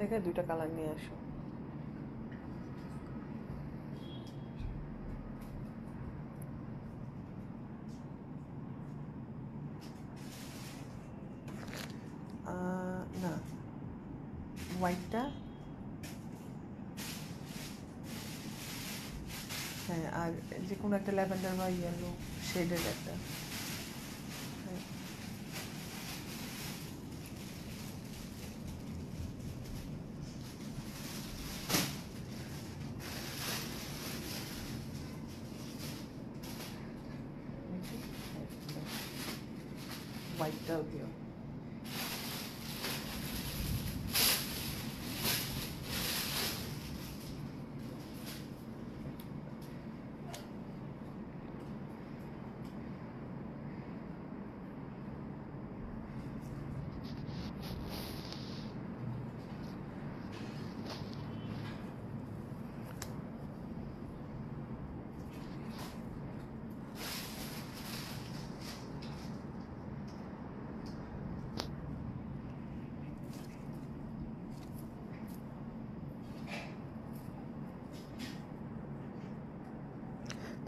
থেকে দুইটা কালার নিয়ে আসো না হোয়াইটটা হ্যাঁ আর যে কোনো একটা ল্যাভেন্ডার বা ইয়েলো শেডের একটা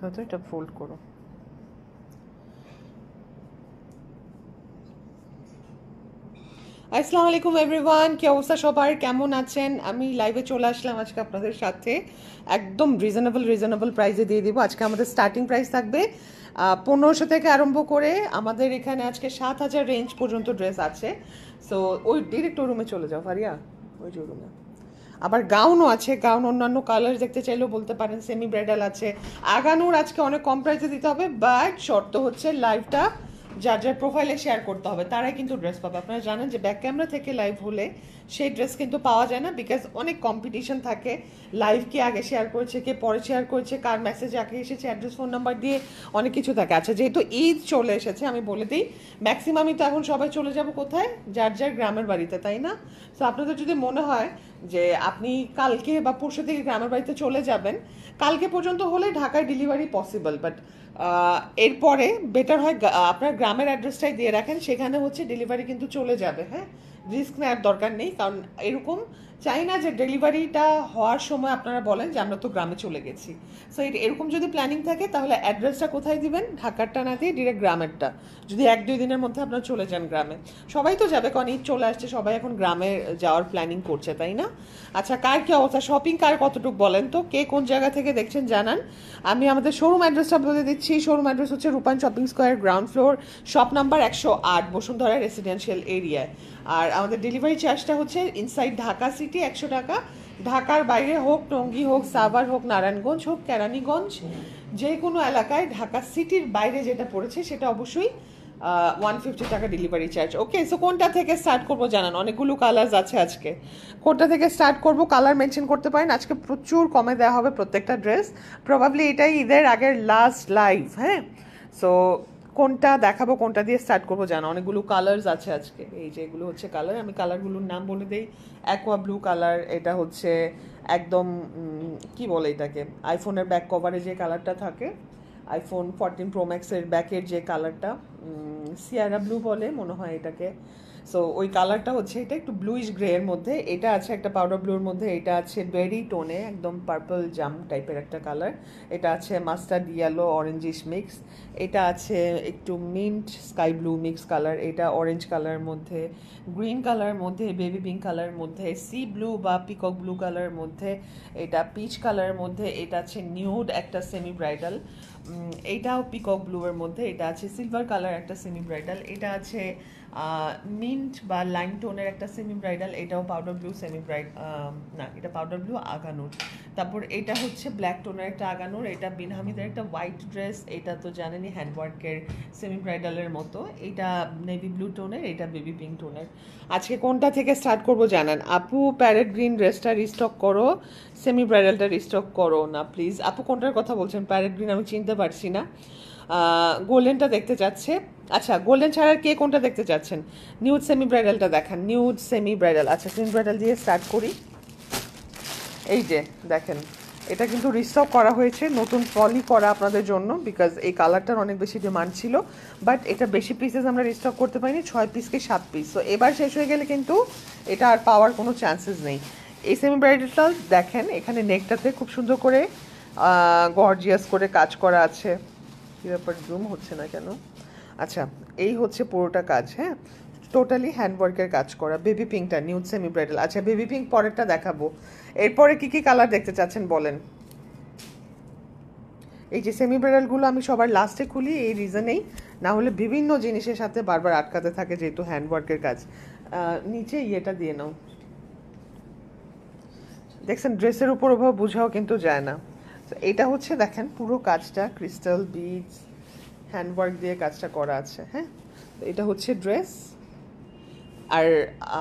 ধরো এটা ফোল্ড করো আসসালামু আলাইকুম এভরিওয়ান কি অবস্থা সবার কেমন আছেন আমি লাইভে চলে আসলাম আজকে আপনাদের সাথে একদম রিজনেবল রিজনেবল প্রাইসে দিয়ে দিব আজকে আমাদের স্টার্টিং প্রাইস থাকবে পনেরোশো থেকে আরম্ভ করে আমাদের এখানে আজকে সাত হাজার রেঞ্জ পর্যন্ত ড্রেস আছে সো ওই ডিরেক্ট রুমে চলে যাও ফারিয়া ওই রুমে আবার গাউনও আছে গাউন অন্যান্য কালার দেখতে চাইলেও বলতে পারেন সেমি ব্রাইডাল আছে আগানোর আজকে অনেক কম প্রাইসে দিতে হবে বাট শর্ত হচ্ছে লাইভটা যার যার প্রোফাইলে শেয়ার করতে হবে তারাই কিন্তু ড্রেস পাবে আপনারা জানেন যে ব্যাক ক্যামেরা থেকে লাইভ হলে সেই ড্রেস কিন্তু পাওয়া যায় না বিকজ অনেক কম্পিটিশন থাকে লাইভ কে আগে শেয়ার করেছে কে পরে শেয়ার করেছে কার মেসেজ আগে এসেছে অ্যাড্রেস ফোন নাম্বার দিয়ে অনেক কিছু থাকে আচ্ছা যেহেতু ঈদ চলে এসেছে আমি বলে দিই ম্যাক্সিমামই তো এখন সবাই চলে যাব কোথায় যার যার গ্রামের বাড়িতে তাই না তো আপনাদের যদি মনে হয় যে আপনি কালকে বা পরশু থেকে গ্রামের বাড়িতে চলে যাবেন কালকে পর্যন্ত হলে ঢাকায় ডেলিভারি পসিবল বাট এরপরে বেটার হয় আপনার গ্রামের অ্যাড্রেসটাই দিয়ে রাখেন সেখানে হচ্ছে ডেলিভারি কিন্তু চলে যাবে হ্যাঁ রিস্ক নেওয়ার দরকার নেই কারণ এরকম চাই না যে ডেলিভারিটা হওয়ার সময় আপনারা বলেন যে আমরা তো গ্রামে চলে গেছি সো এরকম যদি প্ল্যানিং থাকে তাহলে অ্যাড্রেসটা কোথায় দিবেন ঢাকারটা না দিয়ে ডিরেক্ট গ্রামেরটা যদি এক দুই দিনের মধ্যে আপনারা চলে যান গ্রামে সবাই তো যাবে কারণ ঈদ চলে আসছে সবাই এখন গ্রামে যাওয়ার প্ল্যানিং করছে তাই না আচ্ছা কার কী অবস্থা শপিং কার কতটুকু বলেন তো কে কোন জায়গা থেকে দেখছেন জানান আমি আমাদের শোরুম অ্যাড্রেসটা বলে দিচ্ছি শোরুম অ্যাড্রেস হচ্ছে Rupan shopping square ground floor shop number একশো আট বসুন্ধরা রেসিডেন্সিয়াল এরিয়ায় আর আমাদের ডেলিভারি চার্জটা হচ্ছে ইনসাইড ঢাকা সিটি একশো টাকা ঢাকার বাইরে হোক টঙ্গি হোক সাভার হোক নারায়ণগঞ্জ হোক কেরানীগঞ্জ যে কোনো এলাকায় ঢাকা সিটির বাইরে যেটা পড়েছে সেটা অবশ্যই ওয়ান ফিফটি টাকা ডেলিভারি চার্জ ওকে সো কোনটা থেকে স্টার্ট করবো জানান অনেকগুলো কালার্স আছে আজকে কোনটা থেকে স্টার্ট করবো কালার মেনশন করতে পারেন আজকে প্রচুর কমে দেওয়া হবে প্রত্যেকটা ড্রেস প্রবাবলি এটাই ঈদের আগের লাস্ট লাইভ হ্যাঁ সো কোনটা দেখাবো কোনটা দিয়ে স্টার্ট করবো জানো অনেকগুলো কালার্স আছে আজকে এই যে এগুলো হচ্ছে কালার আমি কালারগুলোর নাম বলে দিই অ্যাকোয়া ব্লু কালার এটা হচ্ছে একদম কি বলে এটাকে আইফোনের ব্যাক কভারে যে কালারটা থাকে আইফোন ফোরটিন প্রো ম্যাক্সের ব্যাকের যে কালারটা সিয়ারা ব্লু বলে মনে হয় এটাকে সো ওই কালারটা হচ্ছে এটা একটু ব্লুইশ গ্রে এর মধ্যে এটা আছে একটা পাউডার ব্লুর মধ্যে এটা আছে বেরি টোনে একদম পার্পল জাম টাইপের একটা কালার এটা আছে মাস্টার্ড ইয়েলো অরেঞ্জিশ মিক্স এটা আছে একটু mint sky blue mix colour এটা অরেঞ্জ কালারের মধ্যে গ্রিন কালারের মধ্যে বেবি পিঙ্ক কালারের মধ্যে সি ব্লু বা পিকক ব্লু কালারের মধ্যে এটা পিচ কালারের মধ্যে এটা আছে নিউড একটা সেমি ব্রাইডাল এটাও পিকক ব্লুয়ের মধ্যে এটা আছে সিলভার কালার একটা সেমি ব্রাইডাল এটা আছে মিন্ট বা লাইম টোনের একটা সেমি ব্রাইডাল এটাও পাউডার ব্লু সেমি ব্রাইড না এটা পাউডার ব্লু আগানোর তারপর এটা হচ্ছে ব্ল্যাক টোনের একটা আগানোর এটা বিনহামিদের একটা হোয়াইট ড্রেস এটা তো জানেনি হ্যান্ডওয়ার্কের সেমি ব্রাইডালের মতো এটা নেভি ব্লু টোনের এটা বেবি পিঙ্ক টোনের আজকে কোনটা থেকে স্টার্ট করব জানান আপু প্যারেট গ্রিন ড্রেসটা রিস্টক করো সেমি ব্রাইডালটা রিস্টক করো না প্লিজ আপু কোনটার কথা বলছেন প্যারেট গ্রিন আমি চিনতে পারছি না গোল্ডেনটা দেখতে চাচ্ছে আচ্ছা গোল্ডেন ছাড়ার কে কোনটা দেখতে চাচ্ছেন নিউড সেমি ব্রাইডালটা দেখান নিউড সেমি ব্রাইডাল আচ্ছা সেমি ব্রাইডাল দিয়ে স্টার্ট করি এই যে দেখেন এটা কিন্তু রিস্টক করা হয়েছে নতুন পলি করা আপনাদের জন্য বিকজ এই কালারটার অনেক বেশি ডিমান্ড ছিল বাট এটা বেশি পিসেস আমরা রিস্টক করতে পারিনি ছয় পিসকে সাত পিস তো এবার শেষ হয়ে গেলে কিন্তু এটা আর পাওয়ার কোনো চান্সেস নেই এই সেমি ব্রাইডালটা দেখেন এখানে নেকটাতে খুব সুন্দর করে গর্জিয়াস করে কাজ করা আছে কী ব্যাপার জুম হচ্ছে না কেন আচ্ছা এই হচ্ছে পুরোটা কাজ হ্যাঁ টোটালি হ্যান্ডওয়ার্কের কাজ করা বেবি পিঙ্কটা নিউড সেমি ব্রাইডাল আচ্ছা বেবি পিঙ্ক পরেরটা দেখাবো এরপরে কী কী কালার দেখতে চাচ্ছেন বলেন এই যে সেমি ব্রাইডালগুলো আমি সবার লাস্টে খুলি এই রিজনেই না হলে বিভিন্ন জিনিসের সাথে বারবার আটকাতে থাকে যেহেতু হ্যান্ডওয়ার্কের কাজ নিচে ইয়েটা দিয়ে নাও দেখছেন ড্রেসের উপর ওভাবে বোঝাও কিন্তু যায় না এটা হচ্ছে দেখেন পুরো কাজটা ক্রিস্টাল বিজ হ্যান্ডওয়ার্ক দিয়ে কাজটা করা আছে হ্যাঁ এটা হচ্ছে ড্রেস আর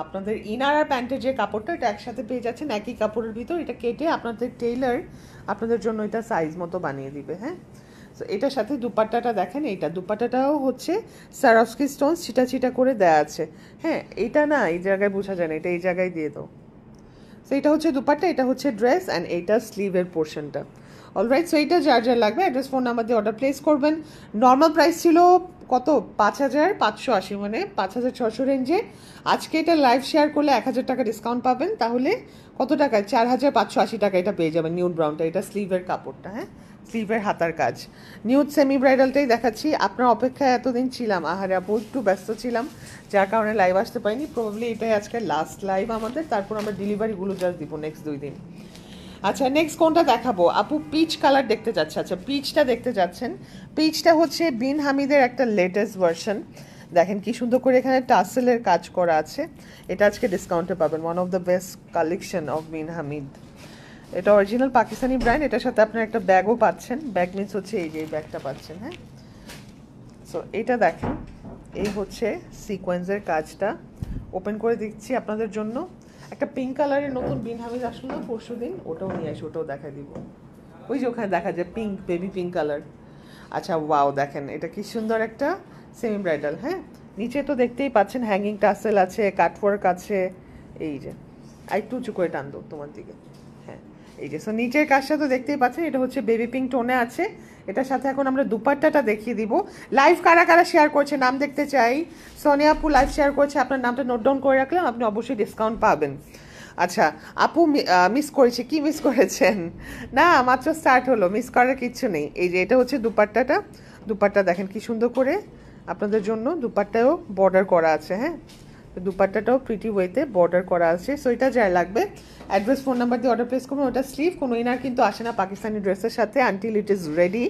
আপনাদের ইনার আর প্যান্টের যে কাপড়টা এটা একসাথে পেয়ে যাচ্ছেন একই কাপড়ের ভিতর এটা কেটে আপনাদের টেইলার আপনাদের জন্য এটা সাইজ মতো বানিয়ে দিবে হ্যাঁ তো এটার সাথে দুপাট্টাটা দেখেন এইটা দুপাট্টাটাও হচ্ছে স্যারফস্কি স্টোন ছিটা ছিটা করে দেয়া আছে হ্যাঁ এটা না এই জায়গায় বোঝা যায় না এটা এই জায়গায় দিয়ে দাও তো এটা হচ্ছে দুপাট্টা এটা হচ্ছে ড্রেস অ্যান্ড এইটা স্লিভের পোর্শনটা অলরাইট সো এটা যার যার লাগবে অ্যাড্রেস ফোন নাম্বার দিয়ে অর্ডার প্লেস করবেন নর্মাল প্রাইস ছিল কত পাঁচ হাজার পাঁচশো আশি মানে পাঁচ হাজার ছশো রেঞ্জে আজকে এটা লাইভ শেয়ার করলে এক হাজার টাকা ডিসকাউন্ট পাবেন তাহলে কত টাকায় চার হাজার পাঁচশো আশি টাকা এটা পেয়ে যাবেন নিউড ব্রাউনটা এটা স্লিভের কাপড়টা হ্যাঁ স্লিভের হাতার কাজ নিউড সেমি ব্রাইডালটাই দেখাচ্ছি আপনার অপেক্ষায় এতদিন ছিলাম আহারে আপু একটু ব্যস্ত ছিলাম যার কারণে লাইভ আসতে পারিনি প্রবলি এটাই আজকে লাস্ট লাইভ আমাদের তারপর আমরা ডেলিভারিগুলো জাস্ট দিব নেক্সট দুই দিন আচ্ছা নেক্সট কোনটা দেখাবো আপু পিচ কালার দেখতে যাচ্ছে আচ্ছা পিচটা দেখতে যাচ্ছেন পিচটা হচ্ছে বিন হামিদের একটা লেটেস্ট ভার্সন দেখেন কি সুন্দর করে এখানে টাসেলের কাজ করা আছে এটা আজকে ডিসকাউন্টে পাবেন one of the best collection of Bin Hamid এটা অরিজিনাল পাকিস্তানি ব্র্যান্ড এটার সাথে আপনার একটা ব্যাগও পাচ্ছেন ব্যাগ মিন্স হচ্ছে এই যে ব্যাগটা পাচ্ছেন হ্যাঁ সো এটা দেখেন এই হচ্ছে সিকোয়েন্সের কাজটা ওপেন করে দিচ্ছি আপনাদের জন্য একটা পিঙ্ক কালারের নতুন বিন হামিজ আসলো না পরশু দিন ওটাও নিয়ে আসি ওটাও দেখা দিব ওই যে ওখানে দেখা যায় পিঙ্ক বেবি পিঙ্ক কালার আচ্ছা ওয়াও দেখেন এটা কি সুন্দর একটা সেমি ব্রাইডাল হ্যাঁ নিচে তো দেখতেই পাচ্ছেন হ্যাঙ্গিং টাসেল আছে কাটওয়ার্ক আছে এই যে আর একটু উঁচু করে টান তোমার দিকে হ্যাঁ এই যে সো নিচের কাজটা তো দেখতেই পাচ্ছেন এটা হচ্ছে বেবি পিঙ্ক টোনে আছে এটার সাথে এখন আমরা দুপাট্টাটা দেখিয়ে দিব লাইভ কারা কারা শেয়ার করছে নাম দেখতে চাই সোনিয়া আপু লাইভ শেয়ার করছে আপনার নামটা নোট ডাউন করে রাখলাম আপনি অবশ্যই ডিসকাউন্ট পাবেন আচ্ছা আপু মিস করেছে কি মিস করেছেন না মাত্র স্টার্ট হলো মিস করার কিচ্ছু নেই এই যে এটা হচ্ছে দুপাট্টাটা দুপাট্টা দেখেন কি সুন্দর করে আপনাদের জন্য দুপাট্টাও বর্ডার করা আছে হ্যাঁ দুপাট্টাটাও প্রিটি ওয়েতে বর্ডার করা আছে সো এটা যাই লাগবে অ্যাড্রেস ফোন নাম্বার দিয়ে অর্ডার প্লেস করবেন ওটা স্লিভ কোনো ইনার কিন্তু আসে না পাকিস্তানি ড্রেসের সাথে until it is ready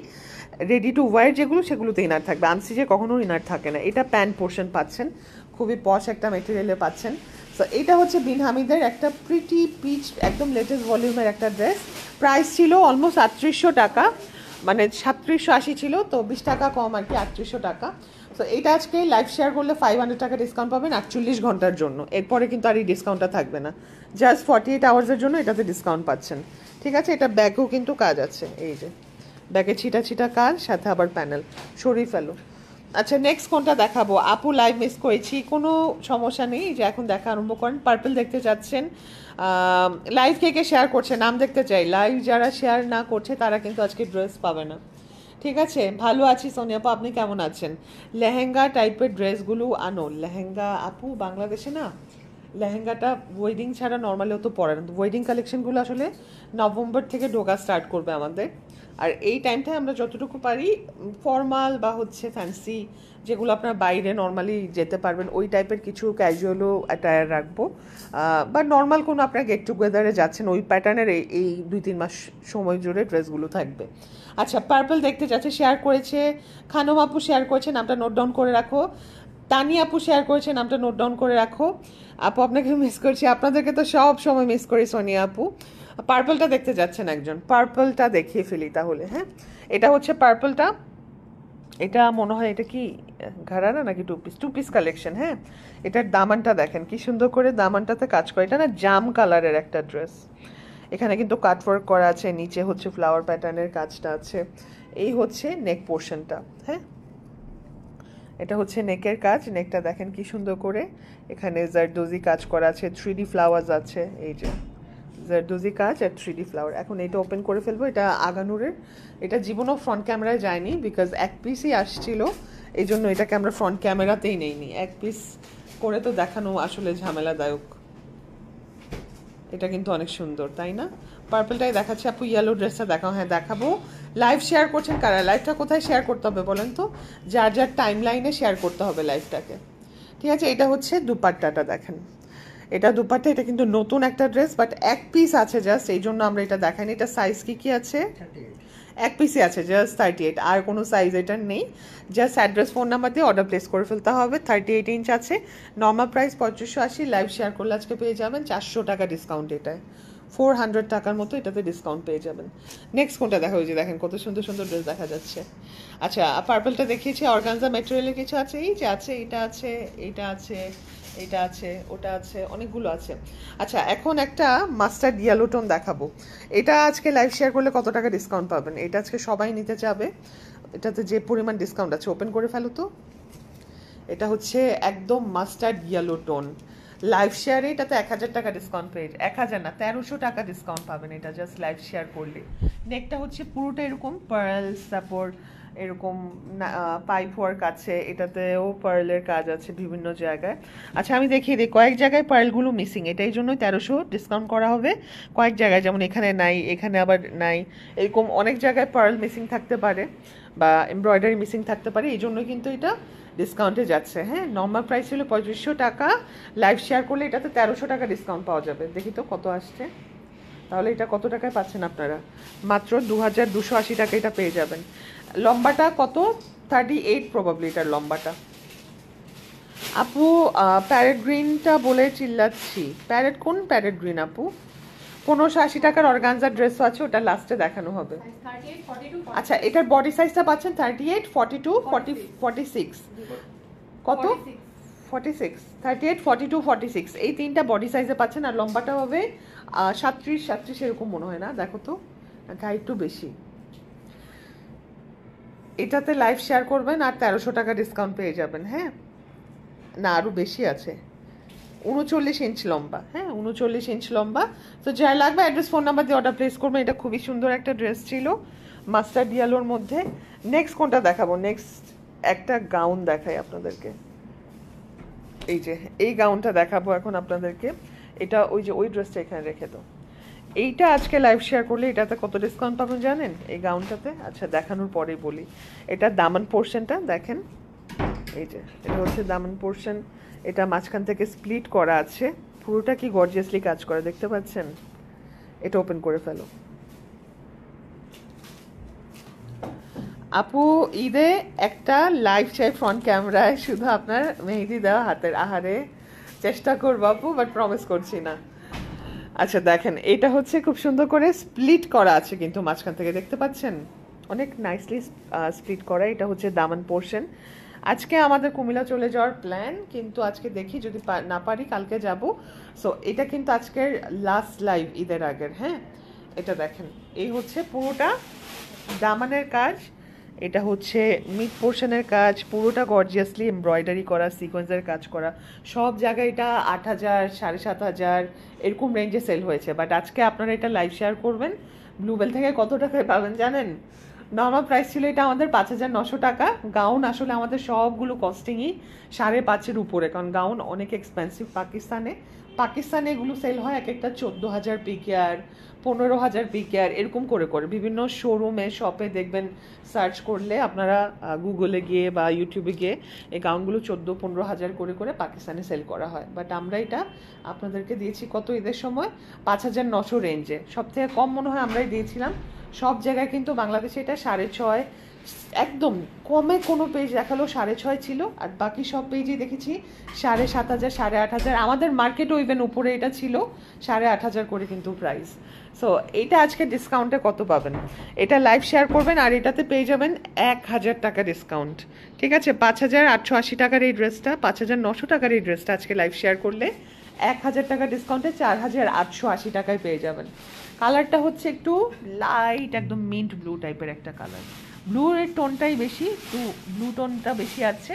ready to wear যেগুলো সেগুলোতে ইনার থাকবে যে কখনো ইনার থাকে না এটা প্যান্ট পোর্শন পাচ্ছেন খুবই পশ একটা মেটেরিয়ালে পাচ্ছেন সো এটা হচ্ছে বিন হামিদের একটা প্রিটি পিচ একদম লেটেস্ট ভলিউমের একটা ড্রেস প্রাইস ছিল অলমোস্ট আটত্রিশশো টাকা মানে সাতত্রিশশো আশি ছিল তো বিশ টাকা কম আর কি আটত্রিশশো টাকা তো এটা আজকে লাইভ শেয়ার করলে ফাইভ হান্ড্রেড টাকা ডিসকাউন্ট পাবেন আটচল্লিশ ঘন্টার জন্য এরপরে কিন্তু আর এই ডিসকাউন্টটা থাকবে না জাস্ট ফর্টি এইট আওয়ার্সের জন্য এটাতে ডিসকাউন্ট পাচ্ছেন ঠিক আছে এটা ব্যাগেও কিন্তু কাজ আছে এই যে ব্যাগে ছিটা ছিটা কাজ সাথে আবার প্যানেল সরিয়ে ফেলো আচ্ছা নেক্সট কোনটা দেখাবো আপু লাইভ মিস করেছি কোনো সমস্যা নেই যে এখন দেখা আরম্ভ করেন পার্পেল দেখতে যাচ্ছেন লাইভ কে কে শেয়ার করছে নাম দেখতে চাই লাইভ যারা শেয়ার না করছে তারা কিন্তু আজকে ড্রেস পাবে না ঠিক আছে ভালো আছি সোনিয়াপু আপনি কেমন আছেন লেহেঙ্গা টাইপের ড্রেসগুলো আনো লেহেঙ্গা আপু বাংলাদেশে না লেহেঙ্গাটা ওয়েডিং ছাড়া নর্মালি তো পরে না ওয়েডিং কালেকশনগুলো আসলে নভেম্বর থেকে ঢোকা স্টার্ট করবে আমাদের আর এই টাইমটায় আমরা যতটুকু পারি ফর্মাল বা হচ্ছে ফ্যান্সি যেগুলো আপনার বাইরে নর্মালি যেতে পারবেন ওই টাইপের কিছু ক্যাজুয়ালও অ্যাটায়ার রাখবো বা নর্মাল কোনো আপনার গেট টুগেদারে যাচ্ছেন ওই প্যাটার্নের এই দুই তিন মাস সময় জুড়ে ড্রেসগুলো থাকবে আচ্ছা পার্পল দেখতে যাচ্ছে শেয়ার করেছে খানম আপু শেয়ার করেছে নামটা নোট ডাউন করে রাখো তানি আপু শেয়ার করেছে নামটা নোট ডাউন করে রাখো আপু আপনাকে মিস করছি আপনাদেরকে তো সব সময় মিস করি সোনিয়া আপু পার্পলটা দেখতে যাচ্ছেন একজন পার্পলটা দেখিয়ে ফেলি তাহলে হ্যাঁ এটা হচ্ছে পার্পলটা এটা মনে হয় এটা কি ঘাড়ানা নাকি two piece two piece collection হ্যাঁ এটার দামানটা দেখেন কি সুন্দর করে দামানটাতে কাজ করে এটা না জাম কালারের একটা ড্রেস এখানে কিন্তু কাটওয়ার্ক করা আছে নিচে হচ্ছে ফ্লাওয়ার প্যাটার্নের কাজটা আছে এই হচ্ছে নেক পোর্শনটা হ্যাঁ এটা হচ্ছে নেকের কাজ নেকটা দেখেন কি সুন্দর করে এখানে জারদোজি কাজ করা আছে থ্রি ডি ফ্লাওয়ার্স আছে এই যে জারদোজি কাজ আর ডি ফ্লাওয়ার এখন এটা ওপেন করে ফেলবো এটা আগানুরের এটা জীবনও ফ্রন্ট ক্যামেরায় যায়নি বিকজ এক পিসই আসছিল এই জন্য এটাকে আমরা ফ্রন্ট ক্যামেরাতেই নেইনি এক পিস করে তো দেখানো আসলে ঝামেলাদায়ক এটা কিন্তু অনেক সুন্দর তাই না পার্পলটাই দেখাচ্ছি আপু ইয়েলো ড্রেসটা দেখাও হ্যাঁ দেখাবো লাইভ শেয়ার করছেন কারা লাইভটা কোথায় শেয়ার করতে হবে বলেন তো যার যার টাইম লাইনে শেয়ার করতে হবে লাইভটাকে ঠিক আছে এটা হচ্ছে দুপাট্টাটা দেখেন এটা দুপাট্টা এটা কিন্তু নতুন একটা ড্রেস বাট এক পিস আছে জাস্ট এই জন্য আমরা এটা দেখাইনি এটা সাইজ কি কি আছে এক পিসই আছে জাস্ট থার্টি এইট আর কোনো সাইজ এটার নেই জাস্ট অ্যাড্রেস ফোন নাম্বার দিয়ে অর্ডার প্লেস করে ফেলতে হবে থার্টি এইট ইঞ্চ আছে নর্মাল প্রাইস পঁচিশশো আশি লাইভ শেয়ার করলে আজকে পেয়ে যাবেন চারশো টাকা ডিসকাউন্ট এটায় ফোর হান্ড্রেড টাকার মতো এটাতে ডিসকাউন্ট পেয়ে যাবেন নেক্সট কোনটা দেখা হয়েছে দেখেন কত সুন্দর সুন্দর ড্রেস দেখা যাচ্ছে আচ্ছা পার্পলটা দেখিয়েছি অর্গানজা ম্যাটেরিয়ালের কিছু আছে এই যে আছে এটা আছে এটা আছে এটা আছে ওটা আছে অনেকগুলো আছে আচ্ছা এখন একটা মাস্টার ডিয়ালোটন দেখাবো এটা আজকে লাইভ শেয়ার করলে কত টাকা ডিসকাউন্ট পাবেন এটা আজকে সবাই নিতে যাবে এটাতে যে পরিমাণ ডিসকাউন্ট আছে ওপেন করে ফেলো তো এটা হচ্ছে একদম মাস্টার্ড ইয়েলো লাইভ শেয়ারে এটাতে এক হাজার টাকা ডিসকাউন্ট পেয়ে এক হাজার না তেরোশো টাকা ডিসকাউন্ট পাবেন এটা জাস্ট লাইভ শেয়ার করলে নেকটা হচ্ছে পুরোটা এরকম পার্লস তারপর এরকম পাইপ ওয়ার্ক আছে এটাতেও পার্লের কাজ আছে বিভিন্ন জায়গায় আচ্ছা আমি দেখিয়ে দিই কয়েক জায়গায় পার্লগুলো মিসিং এটাই জন্যই তেরোশো ডিসকাউন্ট করা হবে কয়েক জায়গায় যেমন এখানে নাই এখানে আবার নাই এরকম অনেক জায়গায় পার্ল মিসিং থাকতে পারে বা এমব্রয়ডারি মিসিং থাকতে পারে এই জন্য কিন্তু এটা ডিসকাউন্টে যাচ্ছে হ্যাঁ নর্মাল প্রাইস ছিল পঁয়ত্রিশশো টাকা লাইভ শেয়ার করলে এটাতে তেরোশো টাকা ডিসকাউন্ট পাওয়া যাবে দেখি তো কত আসছে তাহলে এটা কত টাকায় পাচ্ছেন আপনারা মাত্র দু হাজার দুশো আশি টাকা এটা পেয়ে যাবেন লম্বাটা কত থার্টি এইট প্রবাবলি এটার লম্বাটা আপু প্যারেট গ্রিনটা বলে চিল্লাচ্ছি প্যারেট কোন প্যারেট গ্রিন আপু পনেরোশো আশি টাকার অর্গানজার ড্রেসও আছে ওটা লাস্টে দেখানো হবে আচ্ছা এটার বডি সাইজটা পাচ্ছেন thirty eight forty two forty forty six কত forty six thirty eight forty two forty six এই তিনটা বডি সাইজে পাচ্ছেন আর লম্বাটা হবে সাতত্রিশ সাতত্রিশ এরকম মনে হয় না দেখো তো গায়ে একটু বেশি এটাতে লাইভ শেয়ার করবেন আর তেরোশো টাকা ডিসকাউন্ট পেয়ে যাবেন হ্যাঁ না আরও বেশি আছে উনচল্লিশ ইঞ্চ লম্বা হ্যাঁ উনচল্লিশ ইঞ্চ লম্বা তো যা লাগবে অ্যাড্রেস ফোন নাম্বার দিয়ে অর্ডার প্লেস করবেন এটা খুবই সুন্দর একটা ড্রেস ছিল মাস্টার ডিয়ালোর মধ্যে নেক্সট কোনটা দেখাবো নেক্সট একটা গাউন দেখাই আপনাদেরকে এই যে এই গাউনটা দেখাবো এখন আপনাদেরকে এটা ওই যে ওই ড্রেসটা এখানে রেখে দাও এইটা আজকে লাইভ শেয়ার করলে এটাতে কত ডিসকাউন্ট পাবেন জানেন এই গাউনটাতে আচ্ছা দেখানোর পরে বলি এটা দামান পোর্শনটা দেখেন এই যে এটা হচ্ছে দামান পোর্শন এটা মাঝখান থেকে স্প্লিট করা আছে পুরোটা কি গর্জিয়াসলি কাজ করা দেখতে পাচ্ছেন এটা ওপেন করে ফেলো আপু ঈদে একটা লাইভ চাই ফ্রন্ট ক্যামেরায় শুধু আপনার মেহেদি দেওয়া হাতের আহারে চেষ্টা করবো আপু বাট প্রমিস করছি না আচ্ছা দেখেন এটা হচ্ছে খুব সুন্দর করে স্প্লিট করা আছে কিন্তু মাঝখান থেকে দেখতে পাচ্ছেন অনেক নাইসলি স্প্লিট করা এটা হচ্ছে দামান পোর্শন আজকে আমাদের কুমিলা চলে যাওয়ার প্ল্যান কিন্তু আজকে দেখি যদি না পারি কালকে যাব সো এটা কিন্তু আজকের লাস্ট লাইভ ঈদের আগের হ্যাঁ এটা দেখেন এই হচ্ছে পুরোটা দামানের কাজ এটা হচ্ছে মিড পোর্শনের কাজ পুরোটা গর্জিয়াসলি এমব্রয়ডারি করা সিকোয়েন্সের কাজ করা সব জায়গায় এটা আট হাজার সাড়ে সাত হাজার এরকম রেঞ্জে সেল হয়েছে বাট আজকে আপনারা এটা লাইভ শেয়ার করবেন ব্লুবেল থেকে কত টাকায় পাবেন জানেন নর্মাল প্রাইস ছিল এটা আমাদের পাঁচ হাজার নশো টাকা গাউন আসলে আমাদের সবগুলো কস্টিংই সাড়ে পাঁচের উপরে কারণ গাউন অনেক এক্সপেন্সিভ পাকিস্তানে পাকিস্তানে এগুলো সেল হয় এক একটা চোদ্দো হাজার পিকিয়ার পনেরো হাজার পিকেয়ার এরকম করে করে বিভিন্ন শোরুমে শপে দেখবেন সার্চ করলে আপনারা গুগলে গিয়ে বা ইউটিউবে গিয়ে এই গাউনগুলো চোদ্দো পনেরো হাজার করে করে পাকিস্তানে সেল করা হয় বাট আমরা এটা আপনাদেরকে দিয়েছি কত ঈদের সময় পাঁচ হাজার নশো রেঞ্জে সব থেকে কম মনে হয় আমরাই দিয়েছিলাম সব জায়গায় কিন্তু বাংলাদেশে এটা সাড়ে ছয় একদম কমে কোনো পেজ দেখালো সাড়ে ছয় ছিল আর বাকি সব পেজই দেখেছি সাড়ে সাত হাজার সাড়ে আট হাজার আমাদের মার্কেটও ইভেন উপরে এটা ছিল সাড়ে আট হাজার করে কিন্তু প্রাইস সো এটা আজকে ডিসকাউন্টে কত পাবেন এটা লাইভ শেয়ার করবেন আর এটাতে পেয়ে যাবেন এক হাজার টাকা ডিসকাউন্ট ঠিক আছে পাঁচ হাজার আটশো আশি টাকার এই ড্রেসটা পাঁচ হাজার নশো টাকার এই ড্রেসটা আজকে লাইভ শেয়ার করলে এক হাজার টাকা ডিসকাউন্টে চার হাজার আটশো আশি টাকায় পেয়ে যাবেন কালারটা হচ্ছে একটু লাইট একদম মিন্ট ব্লু টাইপের একটা কালার ব্লুর এর টোনটাই বেশি একটু ব্লু টোনটা বেশি আছে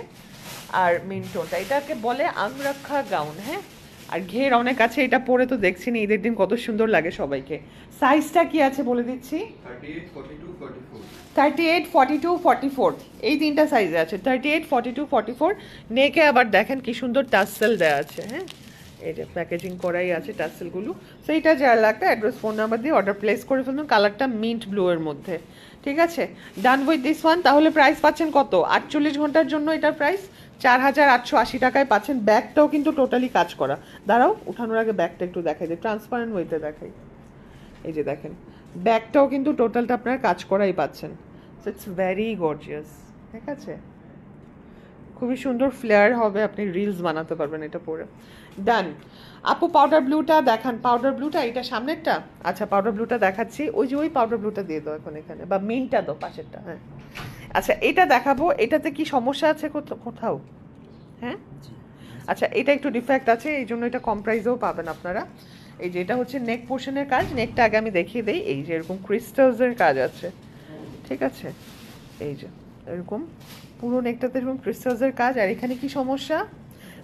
আর মিন্ট টোনটা এটাকে বলে আংরাক্ষা গাউন হ্যাঁ আর ঘের অনেক আছে এটা পরে তো দেখছি না ঈদের দিন কত সুন্দর লাগে সবাইকে সাইজটা কি আছে বলে দিচ্ছি thirty eight forty two forty four এই তিনটা সাইজে আছে thirty eight forty two forty four নেকে আবার দেখেন কি সুন্দর টাসেল দেওয়া আছে হ্যাঁ এই যে প্যাকেজিং করাই আছে টাসেলগুলো সেইটা যা লাগবে অ্যাড্রেস ফোন নাম্বার দিয়ে অর্ডার প্লেস করে ফেলবেন কালারটা মিন্ট ব্লু এর মধ্যে ঠিক আছে ডান উইথ দিস ওয়ান তাহলে প্রাইস পাচ্ছেন কত আটচল্লিশ ঘন্টার জন্য এটার প্রাইস চার হাজার আটশো আশি টাকায় পাচ্ছেন ব্যাগটাও কিন্তু টোটালি কাজ করা দাঁড়াও উঠানোর আগে ব্যাগটা একটু দেখাই যে ট্রান্সপারেন্ট ওয়েতে দেখাই এই যে দেখেন ব্যাগটাও কিন্তু টোটালটা আপনার কাজ করাই পাচ্ছেন সো ইটস ভেরি গর্জিয়াস ঠিক আছে খুবই সুন্দর ফ্লেয়ার হবে আপনি রিলস বানাতে পারবেন এটা পরে ডান আপু পাউডার ব্লুটা দেখান পাউডার ব্লুটা এটা সামনেরটা আচ্ছা পাউডার ব্লুটা দেখাচ্ছি ওই যে ওই পাউডার ব্লুটা দিয়ে দাও এখন এখানে বা মিলটা দাও পাশেরটা হ্যাঁ আচ্ছা এটা দেখাবো এটাতে কি সমস্যা আছে কোথাও হ্যাঁ আচ্ছা এটা একটু ডিফেক্ট আছে এই জন্য এটা কম প্রাইসেও পাবেন আপনারা এই যে এটা হচ্ছে নেক পোর্শনের কাজ নেকটা আগে আমি দেখিয়ে দিই এই যে এরকম ক্রিস্টালসের কাজ আছে ঠিক আছে এই যে এরকম পুরো নেকটাতে এরকম ক্রিস্টালসের কাজ আর এখানে কি সমস্যা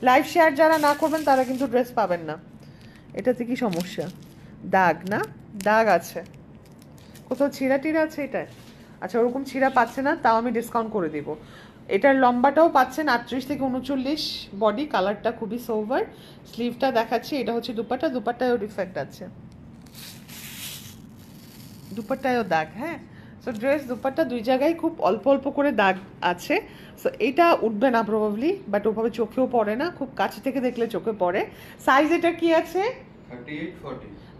লাইভ শেয়ার যারা না করবেন তারা কিন্তু ড্রেস পাবেন না এটাতে কি সমস্যা দাগ না দাগ আছে কোথাও ছিঁড়া টিরা আছে এটায় আচ্ছা ওরকম ছিঁড়া পাচ্ছে না তাও আমি ডিসকাউন্ট করে দিব এটার লম্বাটাও পাচ্ছেন আটত্রিশ থেকে উনচল্লিশ বডি কালারটা খুবই সোভার স্লিভটা দেখাচ্ছি এটা হচ্ছে দুপাটা দুপাটায়ও ডিফেক্ট আছে দুপাটায়ও দাগ হ্যাঁ সো ড্রেস দুপাটা দুই জায়গায় খুব অল্প অল্প করে দাগ আছে সো এটা উঠবে না প্রবাবলি বাট ওভাবে চোখেও পড়ে না খুব কাছে থেকে দেখলে চোখে পড়ে সাইজ এটা কি আছে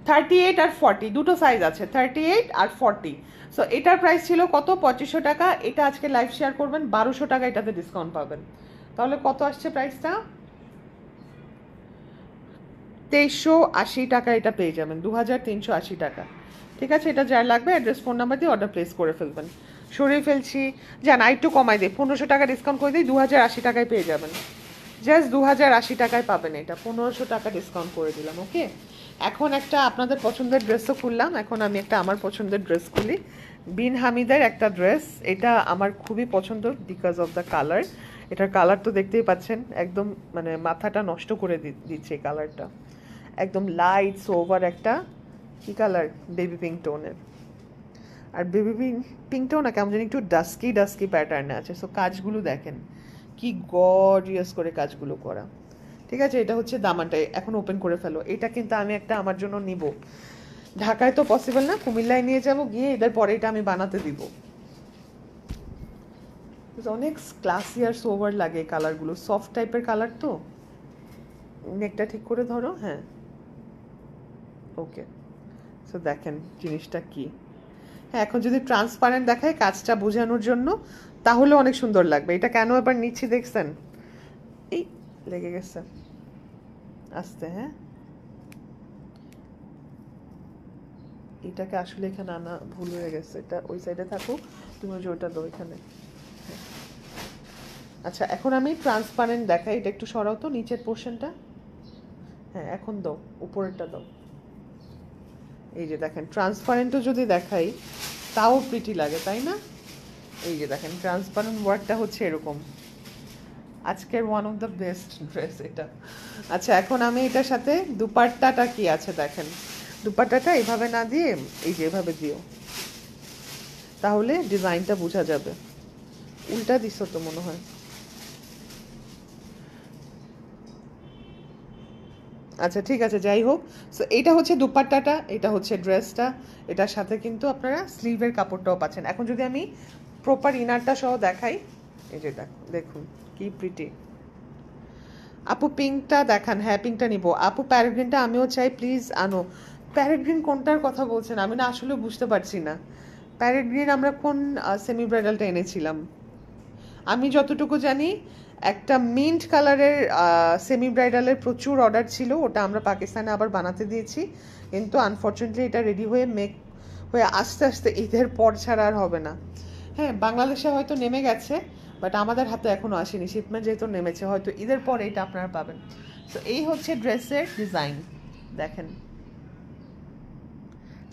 থার্টি এইট আর ফর্টি দুটো সাইজ আছে থার্টি এইট আর ফর্টি সো এটার প্রাইস ছিল কত পঁচিশশো টাকা এটা আজকে লাইভ শেয়ার করবেন বারোশো টাকা এটাতে ডিসকাউন্ট পাবেন তাহলে কত আসছে প্রাইসটা তেইশশো আশি টাকা এটা পেয়ে যাবেন দু হাজার তিনশো আশি টাকা ঠিক আছে এটা যার লাগবে অ্যাড্রেস ফোন নাম্বার দিয়ে অর্ডার প্লেস করে ফেলবেন সরিয়ে ফেলছি যান আর একটু কমাই দেয় পনেরোশো টাকা ডিসকাউন্ট করে দিই দু হাজার আশি টাকায় পেয়ে যাবেন জাস্ট দু হাজার আশি টাকায় পাবেন এটা পনেরোশো টাকা ডিসকাউন্ট করে দিলাম ওকে এখন একটা আপনাদের পছন্দের ড্রেসও খুললাম এখন আমি একটা আমার পছন্দের ড্রেস খুলি বিন হামিদের একটা ড্রেস এটা আমার খুবই পছন্দ বিকজ অফ দ্য কালার এটার কালার তো দেখতেই পাচ্ছেন একদম মানে মাথাটা নষ্ট করে দিচ্ছে এই কালারটা একদম লাইট সোভার একটা কী কালার বেবি পিঙ্ক টোনের আর বেবি পিঙ্কটাও না কেমন জানি একটু ডাস্কি ডাস্কি প্যাটার্নে আছে সো কাজগুলো দেখেন কি গডিয়াস করে কাজগুলো করা ঠিক আছে এটা হচ্ছে দামানটা এখন ওপেন করে ফেলো এটা কিন্তু আমি একটা আমার জন্য নিব ঢাকায় তো পসিবল না কুমিল্লায় নিয়ে যাব গিয়ে এদের পরে এটা আমি বানাতে দিব অনেক ক্লাসি আর সোভার লাগে কালারগুলো সফট টাইপের কালার তো নেকটা ঠিক করে ধরো হ্যাঁ ওকে সো দেখেন জিনিসটা কী হ্যাঁ এখন যদি ট্রান্সপারেন্ট দেখায় কাজটা বোঝানোর জন্য তাহলে অনেক সুন্দর লাগবে এটা কেন আবার নিচ্ছি দেখছেন এই লেগে গেছে আসতে হ্যাঁ এটাকে আসলে এখানে আনা ভুল হয়ে গেছে এটা ওই সাইডে থাকো তুমি যে ওটা দো এখানে হ্যাঁ। আচ্ছা এখন আমি ট্রান্সপারেন্ট দেখাই এটা একটু সরাও তো নিচের পোর্শনটা হ্যাঁ এখন দাও উপরেরটা দাও এই যে দেখেন ট্রান্সপারেন্টও যদি দেখাই তাও প্রিটি লাগে তাই না এই যে দেখেন ট্রান্সপারেন্ট ওয়ার্কটা হচ্ছে এরকম আজকের one of the best dress এটা আচ্ছা এখন আমি এটার সাথে দুপাট্টাটা কি আছে দেখেন দুপাট্টাটা এভাবে না দিয়ে এই যে এভাবে দিও তাহলে ডিজাইনটা বোঝা যাবে উল্টা দিস তো মনে হয় আচ্ছা ঠিক আছে যাই হোক সো এটা হচ্ছে দুপাট্টাটা এটা হচ্ছে ড্রেসটা এটার সাথে কিন্তু আপনারা স্লিভের কাপড়টাও পাচ্ছেন এখন যদি আমি প্রপার ইনারটা সহ দেখাই এই যে দেখুন কি প্রিটি আপু পিঙ্কটা দেখান হ্যাঁ পিঙ্কটা নিব আপু প্যারাগ্রিনটা আমিও চাই প্লিজ আনো প্যারাগ্রিন কোনটার কথা বলছেন আমি না আসলে বুঝতে পারছি না প্যারাগ্রিন আমরা কোন সেমি ব্রাইডালটা এনেছিলাম আমি যতটুকু জানি একটা মিন্ট কালারের সেমি ব্রাইডালের প্রচুর অর্ডার ছিল ওটা আমরা পাকিস্তানে আবার বানাতে দিয়েছি কিন্তু আনফর্চুনেটলি এটা রেডি হয়ে মেক হয়ে আস্তে আস্তে ঈদের পর ছাড়া আর হবে না হ্যাঁ বাংলাদেশে হয়তো নেমে গেছে বাট আমাদের হাতে এখনও আসেনি শিপমেন্ট যেহেতু নেমেছে হয়তো ঈদের পর এটা আপনারা পাবেন সো এই হচ্ছে ড্রেসের ডিজাইন দেখেন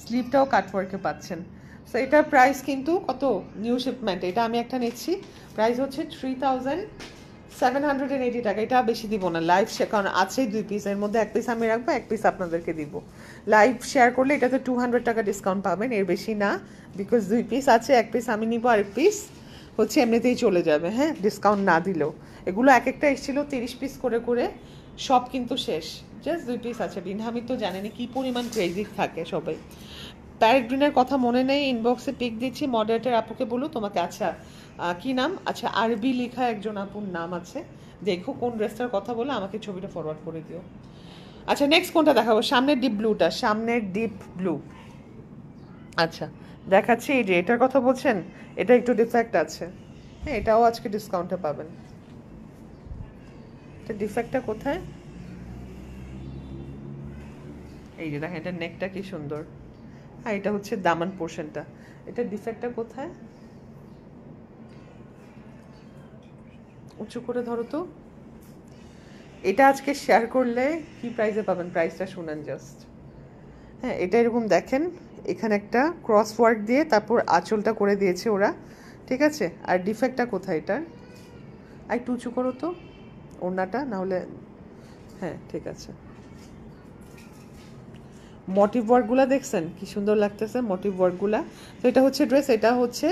স্লিপটাও কাটওয়ার্কে পাচ্ছেন সো এটার প্রাইস কিন্তু কত নিউ শিপমেন্ট এটা আমি একটা নিচ্ছি প্রাইস হচ্ছে three thousand seven hundred and eighty টাকা এটা বেশি দিব না লাইভ শেয়ার কারণ আছেই দুই পিস এর মধ্যে এক পিস আমি রাখবো এক পিস আপনাদেরকে দিব লাইভ শেয়ার করলে এটাতে টু হান্ড্রেড টাকা ডিসকাউন্ট পাবেন এর বেশি না বিকজ দুই পিস আছে এক পিস আমি নিব আর এক পিস হচ্ছে এমনিতেই চলে যাবে হ্যাঁ ডিসকাউন্ট না দিলেও এগুলো এক একটা এসেছিলো তিরিশ পিস করে করে সব কিন্তু শেষ জাস্ট দুই পিস আছে ডিনহামি তো জানেনি কী পরিমাণ ক্রেজি থাকে সবাই প্যারেট গ্রিনের কথা মনে নেই ইনবক্সে পিক দিচ্ছি মডারেটার আপুকে বলো তোমাকে আচ্ছা কি নাম আচ্ছা আরবি লেখা একজন আপুর নাম আছে দেখো কোন ড্রেসটার কথা বলে আমাকে ছবিটা ফরওয়ার্ড করে দিও আচ্ছা নেক্সট কোনটা দেখাবো সামনের ডিপ ব্লুটা সামনের ডিপ ব্লু আচ্ছা দেখাচ্ছি এই যে এটার কথা বলছেন এটা একটু ডিফেক্ট আছে হ্যাঁ এটাও আজকে ডিসকাউন্টে পাবেন এটা ডিফেক্টটা কোথায় এই যে দেখেন এটা নেকটা কি সুন্দর হ্যাঁ এটা হচ্ছে দামান পোর্শনটা এটা ডিফেক্টটা কোথায় উঁচু করে ধরো তো এটা আজকে শেয়ার করলে কি প্রাইসে পাবেন প্রাইসটা শোনান জাস্ট হ্যাঁ এটা এরকম দেখেন এখানে একটা ক্রস ওয়ার্ক দিয়ে তারপর আঁচলটা করে দিয়েছে ওরা ঠিক আছে আর ডিফেক্টটা কোথায় এটার আর একটু উঁচু করো তো ওড়নাটা নাহলে হ্যাঁ ঠিক আছে মোটিভ ওয়ার্কগুলো দেখছেন কি সুন্দর লাগতেছে মোটিভ ওয়ার্কগুলা তো এটা হচ্ছে ড্রেস এটা হচ্ছে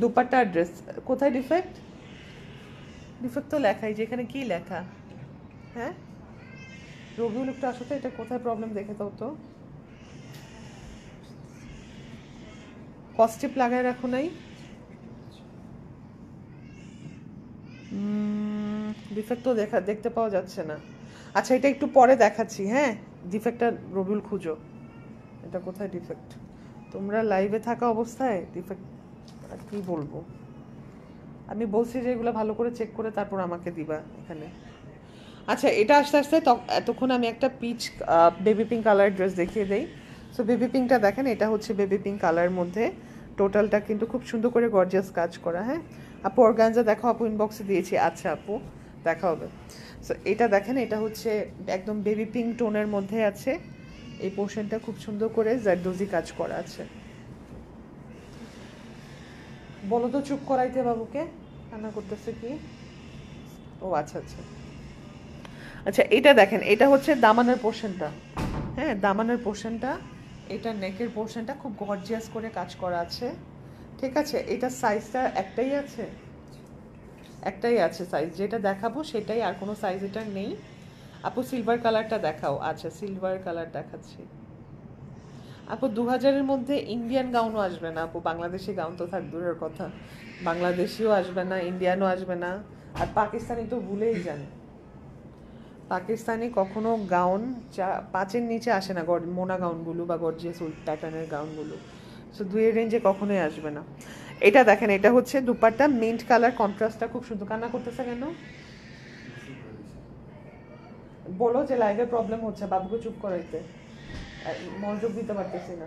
দুপাট্টা ড্রেস কোথায় ডিফেক্ট ডিফেক্ট তো লেখাই যে এখানে কী লেখা হ্যাঁ রবিউল একটু আসো তো এটা কোথায় প্রবলেম দেখে দাও তো কস্টিপ লাগায় রাখো নাই ডিফেক্ট তো দেখা দেখতে পাওয়া যাচ্ছে না আচ্ছা এটা একটু পরে দেখাচ্ছি হ্যাঁ ডিফেক্টটা রবিউল খুঁজো এটা কোথায় ডিফেক্ট তোমরা লাইভে থাকা অবস্থায় ডিফেক্ট আর কি বলবো আমি বলছি যে এগুলো ভালো করে চেক করে তারপর আমাকে দিবা এখানে আচ্ছা এটা আস্তে আস্তে এতক্ষণ আমি একটা peach baby pink colour dress দেখিয়ে দেই সো বেবি পিঙ্কটা দেখেন এটা হচ্ছে বেবি পিঙ্ক কালার মধ্যে টোটালটা কিন্তু খুব সুন্দর করে গর্জিয়াস কাজ করা হ্যাঁ আপু অর্গানজা দেখো আপু ইনবক্সে দিয়েছি আচ্ছা আপু দেখা হবে সো এটা দেখেন এটা হচ্ছে একদম বেবি পিঙ্ক টোনের মধ্যে আছে এই পোর্শনটা খুব সুন্দর করে জারদোজি কাজ করা আছে বলো তো চুপ করাইতে বাবুকে রান্না করতেছে কি ও আচ্ছা আচ্ছা আচ্ছা এটা দেখেন এটা হচ্ছে দামানের পোর্শনটা হ্যাঁ দামানের পোর্শনটা এটা নেকের পোর্শনটা খুব গর্জিয়াস করে কাজ করা আছে ঠিক আছে এটা সাইজটা একটাই আছে একটাই আছে সাইজ যেটা দেখাবো সেটাই আর কোনো সাইজ এটা নেই আপু সিলভার কালারটা দেখাও আচ্ছা সিলভার কালার দেখাচ্ছি আপু দু হাজারের মধ্যে ইন্ডিয়ান গাউনও আসবে না আপু বাংলাদেশি গাউন তো থাক দূরের কথা বাংলাদেশিও আসবে না ইন্ডিয়ানও আসবে না আর পাকিস্তানি তো ভুলেই যান পাকিস্তানি কখনো গাউন চা পাঁচের নিচে আসে না মোনা গাউনগুলো বা গর্জিয়াস উল প্যাটার্নের গাউনগুলো সো দুইয়ের রেঞ্জে কখনোই আসবে না এটা দেখেন এটা হচ্ছে দুপারটা মিন্ট কালার কন্ট্রাস্টটা খুব সুন্দর কান্না করতেছে কেন বলো যে লাইভে প্রবলেম হচ্ছে বাবুকে চুপ করাইতে মনোযোগ দিতে পারতেছি না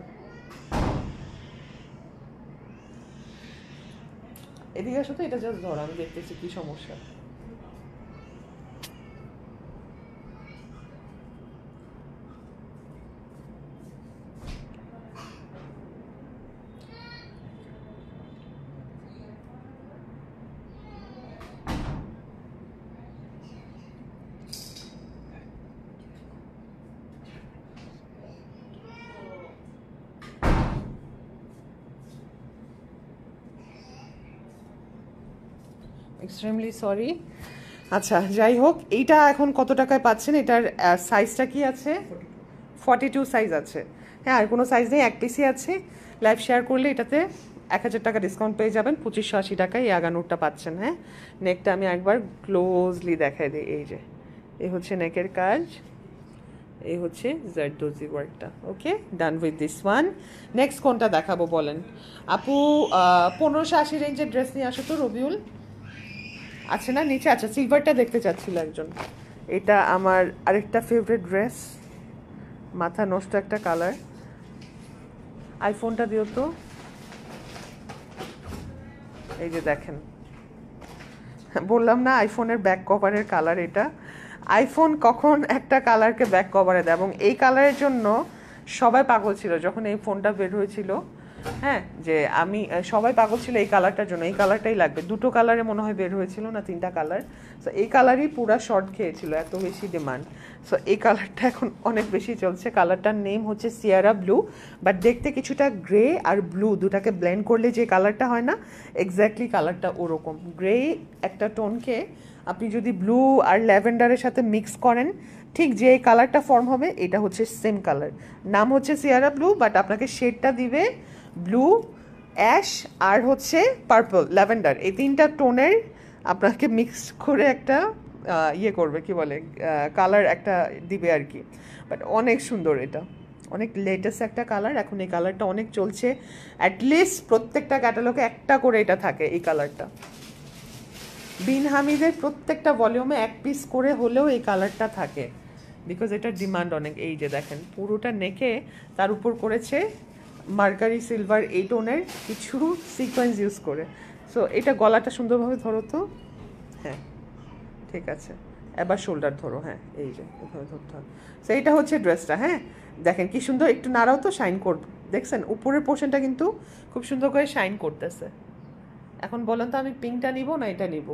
এদিকে আসতে এটা জাস্ট ধর আমি দেখতেছি কি সমস্যা এক্সট্রিমলি সরি আচ্ছা যাই হোক এইটা এখন কত টাকায় পাচ্ছেন এটার সাইজটা কি আছে ফর্টি টু সাইজ আছে হ্যাঁ আর কোনো সাইজ নেই এক পিসি আছে লাইভ শেয়ার করলে এটাতে এক হাজার টাকা ডিসকাউন্ট পেয়ে যাবেন পঁচিশশো আশি টাকায় এই আগানোরটা পাচ্ছেন হ্যাঁ নেকটা আমি একবার ক্লোজলি দেখাই দিই এই যে এই হচ্ছে নেকের কাজ এই হচ্ছে জারদোজি ওয়ার্কটা okay done with this one next কোনটা দেখাবো বলেন আপু পনেরোশো আশি রেঞ্জের ড্রেস নিয়ে আসো তো রবিউল আছে না নিচে আচ্ছা সিলভারটা দেখতে চাচ্ছিল একজন এটা আমার আরেকটা ফেভারিট ড্রেস মাথা নষ্ট একটা কালার আইফোনটা দিও তো এই যে দেখেন বললাম না আইফোনের ব্যাক কভারের কালার এটা আইফোন কখন একটা কালারকে ব্যাক কভারে দেয় এবং এই কালারের জন্য সবাই পাগল ছিল যখন এই ফোনটা বের হয়েছিল হ্যাঁ যে আমি সবাই পাগল ছিল এই কালারটার জন্য এই কালারটাই লাগবে দুটো কালারে মনে হয় বের হয়েছিল না তিনটা কালার সো এই কালারই পুরো শর্ট খেয়েছিল এত বেশি ডিমান্ড সো এই কালারটা এখন অনেক বেশি চলছে কালারটার নেম হচ্ছে সিয়ারা ব্লু বাট দেখতে কিছুটা গ্রে আর ব্লু দুটাকে ব্লেন্ড করলে যে কালারটা হয় না এক্স্যাক্টলি কালারটা ওরকম গ্রে একটা টোনকে আপনি যদি ব্লু আর ল্যাভেন্ডারের সাথে মিক্স করেন ঠিক যে কালারটা ফর্ম হবে এটা হচ্ছে সেম কালার নাম হচ্ছে সিয়ারা ব্লু বাট আপনাকে শেডটা দিবে ব্লু অ্যাশ আর হচ্ছে পার্পল ল্যাভেন্ডার এই তিনটা টোনের আপনাকে মিক্স করে একটা ইয়ে করবে কি বলে কালার একটা দিবে আর কি বাট অনেক সুন্দর এটা অনেক লেটেস্ট একটা কালার এখন এই কালারটা অনেক চলছে অ্যাটলিস্ট প্রত্যেকটা ক্যাটালগে একটা করে এটা থাকে এই কালারটা বিন হামিদের প্রত্যেকটা ভলিউমে এক পিস করে হলেও এই কালারটা থাকে বিকজ এটার ডিমান্ড অনেক এই যে দেখেন পুরোটা নেকে তার উপর করেছে মার্কারি সিলভার এই টোনের কিছু সিকোয়েন্স ইউজ করে সো এটা গলাটা সুন্দরভাবে ধরো তো হ্যাঁ ঠিক আছে এবার শোল্ডার ধরো হ্যাঁ এই যে এভাবে ধরতে হবে সো এটা হচ্ছে ড্রেসটা হ্যাঁ দেখেন কি সুন্দর একটু নাড়াও তো শাইন করব দেখছেন উপরের পোর্শনটা কিন্তু খুব সুন্দর করে শাইন করতেছে এখন বলেন তো আমি পিঙ্কটা নিব না এটা নিব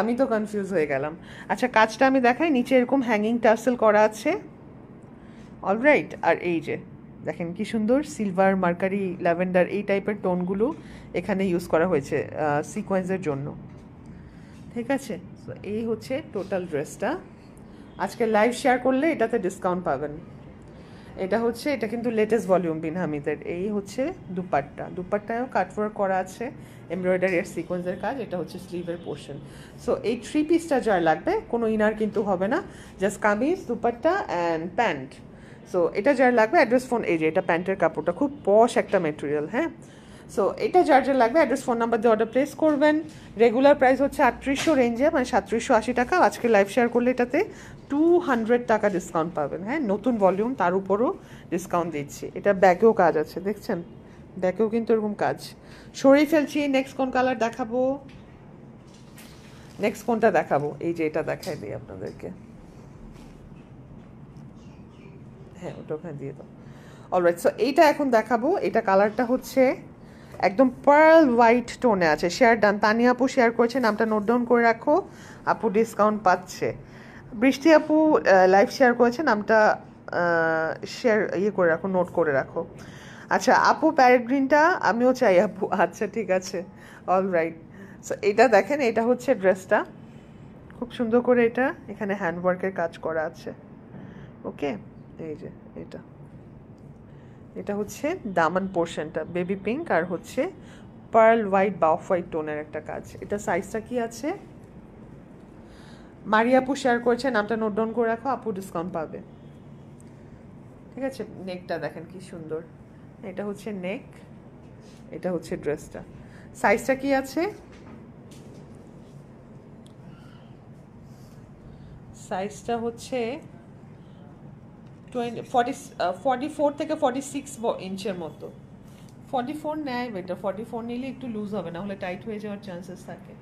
আমি তো কনফিউজ হয়ে গেলাম আচ্ছা কাজটা আমি দেখাই নিচে এরকম হ্যাঙ্গিং টার্সেল করা আছে অলরাইট আর এই যে দেখেন কি সুন্দর সিলভার মার্কারি ল্যাভেন্ডার এই টাইপের টোনগুলো এখানে ইউজ করা হয়েছে সিকোয়েন্সের জন্য ঠিক আছে তো এই হচ্ছে টোটাল ড্রেসটা আজকে লাইভ শেয়ার করলে এটাতে ডিসকাউন্ট পাবেন এটা হচ্ছে এটা কিন্তু লেটেস্ট ভলিউম বিন হামিদের এই হচ্ছে দুপাট্টা দুপাট্টায়ও কাটওয়ার্ক করা আছে এমব্রয়ডারি আর সিকোয়েন্সের কাজ এটা হচ্ছে স্লিভের পোর্শন সো এই থ্রি পিসটা যার লাগবে কোনো ইনার কিন্তু হবে না just kameez dupatta and pant so এটা যার লাগবে অ্যাড্রেস ফোন এই যে এটা প্যান্টের কাপড়টা খুব পশ একটা মেটেরিয়াল হ্যাঁ সো এটা যার যার লাগবে অ্যাড্রেস ফোন নাম্বার দিয়ে অর্ডার প্লেস করবেন রেগুলার প্রাইস হচ্ছে আটত্রিশশো রেঞ্জে মানে সাতত্রিশশো আশি টাকা আজকে লাইভ শেয়ার করলে এটাতে টু হান্ড্রেড টাকা ডিসকাউন্ট পাবেন হ্যাঁ নতুন ভলিউম তার উপরও ডিসকাউন্ট দিচ্ছি এটা ব্যাগেও কাজ আছে দেখছেন ব্যাগেও কিন্তু এরকম কাজ সরিয়ে ফেলছি নেক্সট কোন কালার দেখাবো নেক্সট কোনটা দেখাবো এই যে এটা দেখাই দিই আপনাদেরকে হ্যাঁ ওটা ওখানে দিয়ে দাও অলরাইট সো এইটা এখন দেখাবো এটা কালারটা হচ্ছে একদম পার্ল হোয়াইট টোনে আছে শেয়ার ডান তানিয়া আপু শেয়ার করেছে নামটা নোট ডাউন করে রাখো আপু ডিসকাউন্ট পাচ্ছে বৃষ্টি আপু লাইভ শেয়ার করেছে নামটা শেয়ার ইয়ে করে রাখো নোট করে রাখো আচ্ছা আপু প্যারেট গ্রিনটা আমিও চাই আপু আচ্ছা ঠিক আছে অল রাইট সো এটা দেখেন এটা হচ্ছে ড্রেসটা খুব সুন্দর করে এটা এখানে হ্যান্ডওয়ার্কের কাজ করা আছে ওকে এই যে এটা এটা হচ্ছে দামান পোর্শনটা বেবি পিঙ্ক আর হচ্ছে পার্ল হোয়াইট বা অফ হোয়াইট টোনের একটা কাজ এটা সাইজটা কি আছে মারিয়াপু শেয়ার করেছে নামটা নোট ডাউন করে রাখো আপু ডিসকাউন্ট পাবে ঠিক আছে নেকটা দেখেন কি সুন্দর এটা হচ্ছে নেক এটা হচ্ছে ড্রেসটা সাইজটা কি আছে সাইজটা হচ্ছে টোয়েন্টি ফর্টি ফর্টি ফোর থেকে ফর্টি সিক্স ইঞ্চের মতো ফর্টি ফোর নেয় বেটার ফর্টি ফোর নিলে একটু লুজ হবে না হলে টাইট হয়ে যাওয়ার চান্সেস থাকে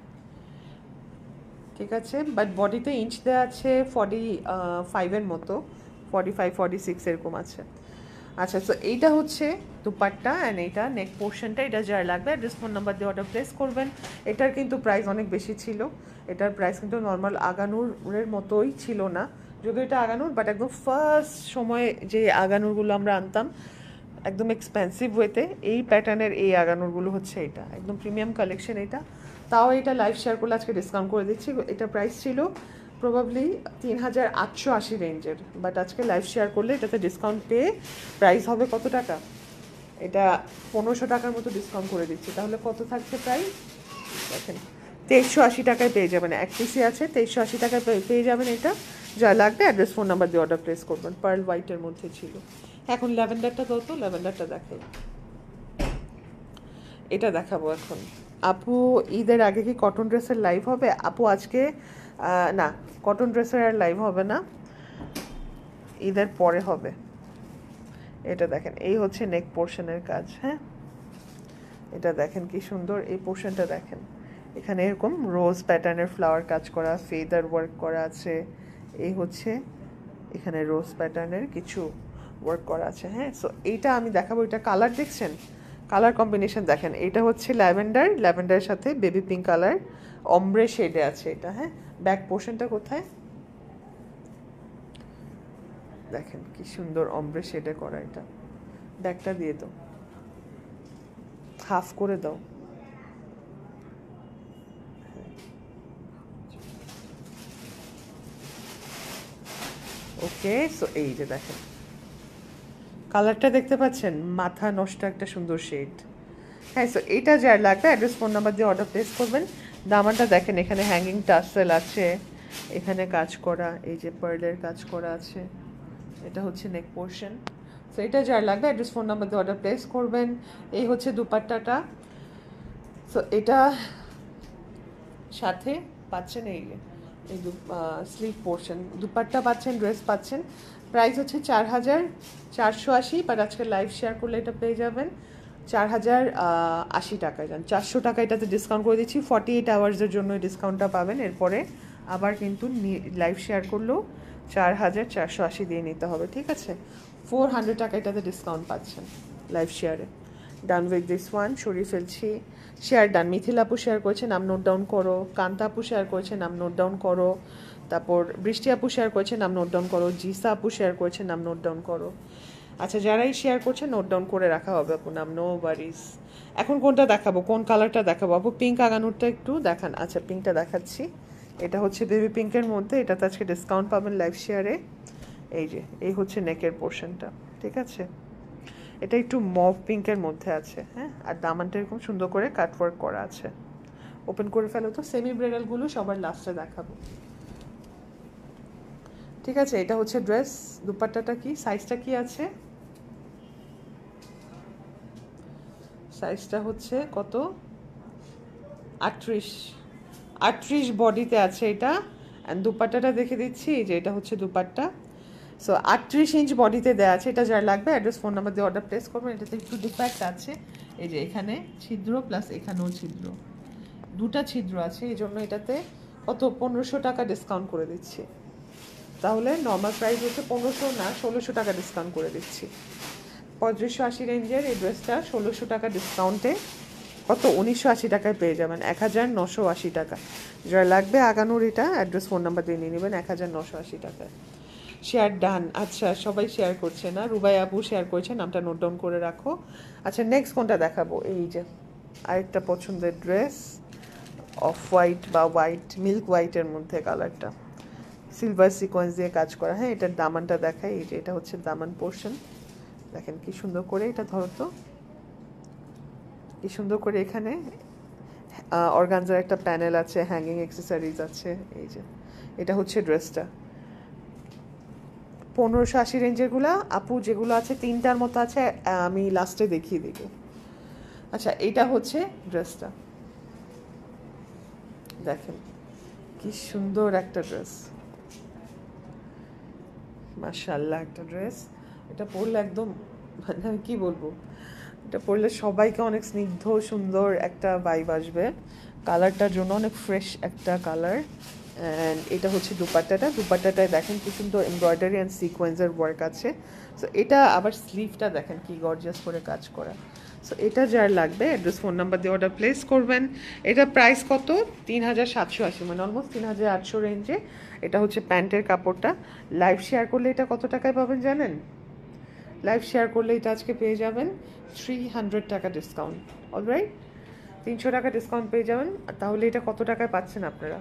ঠিক আছে বাট বডিতে ইঞ্চ দেওয়া আছে ফর্টি ফাইভের uh, মতো ফর্টি ফাইভ ফর্টি সিক্স এরকম আছে আচ্ছা তো এইটা হচ্ছে দুপাট্টা অ্যান্ড এইটা নেক পোর্শনটা এটা যার লাগবে অ্যাড্রেস ফোন নাম্বার দিয়ে অর্ডার প্লেস করবেন এটার কিন্তু প্রাইস অনেক বেশি ছিল এটার প্রাইস কিন্তু নর্মাল আগানুরের মতোই ছিল না যদি এটা আগানোর বাট একদম ফার্স্ট সময়ে যে আগানোরগুলো আমরা আনতাম একদম এক্সপেন্সিভ ওয়েতে এই প্যাটার্নের এই আগানোরগুলো হচ্ছে এটা একদম প্রিমিয়াম কালেকশন এটা তাও এটা লাইভ শেয়ার করলে আজকে ডিসকাউন্ট করে দিচ্ছি এটা প্রাইস ছিল প্রবাবলি তিন হাজার আটশো আশি রেঞ্জের বাট আজকে লাইভ শেয়ার করলে এটাতে ডিসকাউন্ট পেয়ে প্রাইস হবে কত টাকা এটা পনেরোশো টাকার মতো ডিসকাউন্ট করে দিচ্ছি তাহলে কত থাকছে প্রাইস দেখেন তেইশশো আশি টাকায় পেয়ে যাবেন এক পিসি আছে তেইশশো আশি টাকায় পেয়ে যাবেন এটা যা লাগবে অ্যাড্রেস ফোন নাম্বার দিয়ে অর্ডার প্লেস করবেন পার্ল হোয়াইটের মধ্যে ছিল এখন ল্যাভেন্ডারটা দাও তো ল্যাভেন্ডারটা দেখো এটা দেখাবো এখন আপু ঈদের আগে কি কটন ড্রেসের লাইভ হবে আপু আজকে না কটন ড্রেসের আর লাইভ হবে না ঈদের পরে হবে এটা দেখেন এই হচ্ছে নেক পোর্শনের কাজ হ্যাঁ এটা দেখেন কি সুন্দর এই পোর্শনটা দেখেন এখানে এরকম রোজ প্যাটার্নের ফ্লাওয়ার কাজ করা ফেদার ওয়ার্ক করা আছে এই হচ্ছে এখানে রোজ প্যাটার্নের কিছু ওয়ার্ক করা আছে হ্যাঁ সো এইটা আমি দেখাবো এটা কালার দেখছেন কালার কম্বিনেশন দেখেন এটা হচ্ছে ল্যাভেন্ডার ল্যাভেন্ডারের সাথে বেবি পিঙ্ক কালার অম্ব্রে শেডে আছে এটা হ্যাঁ ব্যাক পোর্শনটা কোথায় দেখেন কি সুন্দর অম্ব্রে শেডে করা এটা ব্যাকটা দিয়ে দাও হাফ করে দাও ওকে সো এই যে দেখেন কালারটা দেখতে পাচ্ছেন মাথা নষ্ট একটা সুন্দর শেড হ্যাঁ সো এটা যার লাগবে অ্যাড্রেস ফোন নাম্বার দিয়ে অর্ডার প্লেস করবেন দামানটা দেখেন এখানে হ্যাঙ্গিং টাসেল আছে এখানে কাজ করা এই যে পার্লের কাজ করা আছে এটা হচ্ছে নেক পোর্শন সো এটা যার লাগবে অ্যাড্রেস ফোন নাম্বার দিয়ে অর্ডার প্লেস করবেন এই হচ্ছে দুপাট্টাটা সো এটা সাথে পাচ্ছেন এই এই স্লিভ পোর্শন দুপাট্টা পাচ্ছেন ড্রেস পাচ্ছেন প্রাইস হচ্ছে চার হাজার চারশো আশি বাট আজকে লাইভ শেয়ার করলে এটা পেয়ে যাবেন চার হাজার আশি টাকায় যান চারশো টাকা এটাতে ডিসকাউন্ট করে দিচ্ছি ফর্টি এইট আওয়ার্সের জন্য ডিসকাউন্টটা পাবেন এরপরে আবার কিন্তু লাইভ শেয়ার করলেও চার হাজার চারশো আশি দিয়ে নিতে হবে ঠিক আছে ফোর হান্ড্রেড টাকা এটাতে ডিসকাউন্ট পাচ্ছেন লাইভ শেয়ারে ডান উইথ দিস ওয়ান সরিয়ে ফেলছি শেয়ার ডান মিথিলা আপু শেয়ার করেছে নাম নোট ডাউন করো কান্তা আপু শেয়ার করেছে নাম নোট ডাউন করো তারপর বৃষ্টি আপু শেয়ার করেছে নাম নোট ডাউন করো জিসা আপু শেয়ার করেছে নাম নোট ডাউন করো আচ্ছা যারাই শেয়ার করছে নোট ডাউন করে রাখা হবে আপু নাম নো ওয়ারিস এখন কোনটা দেখাবো কোন কালারটা দেখাবো আপু পিঙ্ক আগানোরটা একটু দেখান আচ্ছা পিঙ্কটা দেখাচ্ছি এটা হচ্ছে বেবি পিঙ্কের মধ্যে এটাতে আজকে ডিসকাউন্ট পাবেন লাইভ শেয়ারে এই যে এই হচ্ছে নেকের পোর্শনটা ঠিক আছে এটা একটু মভ পিঙ্কের মধ্যে আছে হ্যাঁ আর দামানটা এরকম সুন্দর করে কাটওয়ার্ক করা আছে ওপেন করে ফেলো তো সেমি ব্রেডালগুলো সবার লাস্টে দেখাবো ঠিক আছে এটা হচ্ছে ড্রেস দুপাট্টাটা কি সাইজটা কি আছে সাইজটা হচ্ছে কত আটত্রিশ আটত্রিশ বডিতে আছে এটা অ্যান্ড দুপাট্টাটা দেখে দিচ্ছি যে এটা হচ্ছে দুপাট্টা সো আটত্রিশ ইঞ্চ বডিতে দেওয়া আছে এটা যার লাগবে অ্যাড্রেস ফোন নাম্বার দিয়ে অর্ডার প্লেস করবেন এটাতে একটু ডিফ্যাক্ট আছে এই যে এখানে ছিদ্র প্লাস এখানেও ছিদ্র দুটা ছিদ্র আছে এই জন্য এটাতে কত পনেরোশো টাকা ডিসকাউন্ট করে দিচ্ছি তাহলে নর্মাল প্রাইস হচ্ছে পনেরোশো না ষোলোশো টাকা ডিসকাউন্ট করে দিচ্ছি পঁয়ত্রিশশো আশি রেঞ্জের এই ড্রেসটা ষোলোশো টাকা ডিসকাউন্টে কত উনিশশো আশি টাকায় পেয়ে যাবেন এক হাজার নশো আশি টাকা যারা লাগবে আগানোর এটা অ্যাড্রেস ফোন নাম্বার দিয়ে নিয়ে নেবেন এক হাজার নশো আশি টাকায় শেয়ার ডান আচ্ছা সবাই শেয়ার করছে না রুবাই আবু শেয়ার করছে নামটা নোট ডাউন করে রাখো আচ্ছা নেক্সট কোনটা দেখাবো এই যে আরেকটা পছন্দের ড্রেস অফ হোয়াইট বা হোয়াইট মিল্ক হোয়াইটের মধ্যে কালারটা সিলভার সিকোয়েন্স দিয়ে কাজ করা হ্যাঁ এটার দামানটা দেখায় এই যে এটা হচ্ছে দামান পোর্শন দেখেন কি সুন্দর করে এটা ধরো তো কি সুন্দর করে এখানে অর্গানজার একটা প্যানেল আছে হ্যাঙ্গিং এক্সেসারিজ আছে এই যে এটা হচ্ছে ড্রেসটা পনেরোশো আশি রেঞ্জেরগুলো আপু যেগুলো আছে তিনটার মতো আছে আমি লাস্টে দেখিয়ে দেব আচ্ছা এটা হচ্ছে ড্রেসটা দেখেন কি সুন্দর একটা ড্রেস মার্শাল্লাহ একটা ড্রেস এটা পরলে একদম মানে আমি কী বলবো এটা পরলে সবাইকে অনেক স্নিগ্ধ সুন্দর একটা বাইব আসবে কালারটার জন্য অনেক ফ্রেশ একটা কালার অ্যান্ড এটা হচ্ছে দুপাট্টাটা দুপাট্টাটায় দেখেন কি সুন্দর এমব্রয়ডারি অ্যান্ড সিকোয়েন্সের ওয়ার্ক আছে সো এটা আবার স্লিভটা দেখেন কি গর্জিয়াস করে কাজ করা সো এটা যার লাগবে অ্যাড্রেস ফোন নাম্বার দিয়ে অর্ডার প্লেস করবেন এটা প্রাইস কত তিন হাজার সাতশো আশি মানে অলমোস্ট তিন হাজার আটশো রেঞ্জে এটা হচ্ছে প্যান্টের কাপড়টা লাইভ শেয়ার করলে এটা কত টাকায় পাবেন জানেন লাইভ শেয়ার করলে এটা আজকে পেয়ে যাবেন থ্রি হান্ড্রেড টাকা ডিসকাউন্ট অলরাইট তিনশো টাকা ডিসকাউন্ট পেয়ে যাবেন তাহলে এটা কত টাকায় পাচ্ছেন আপনারা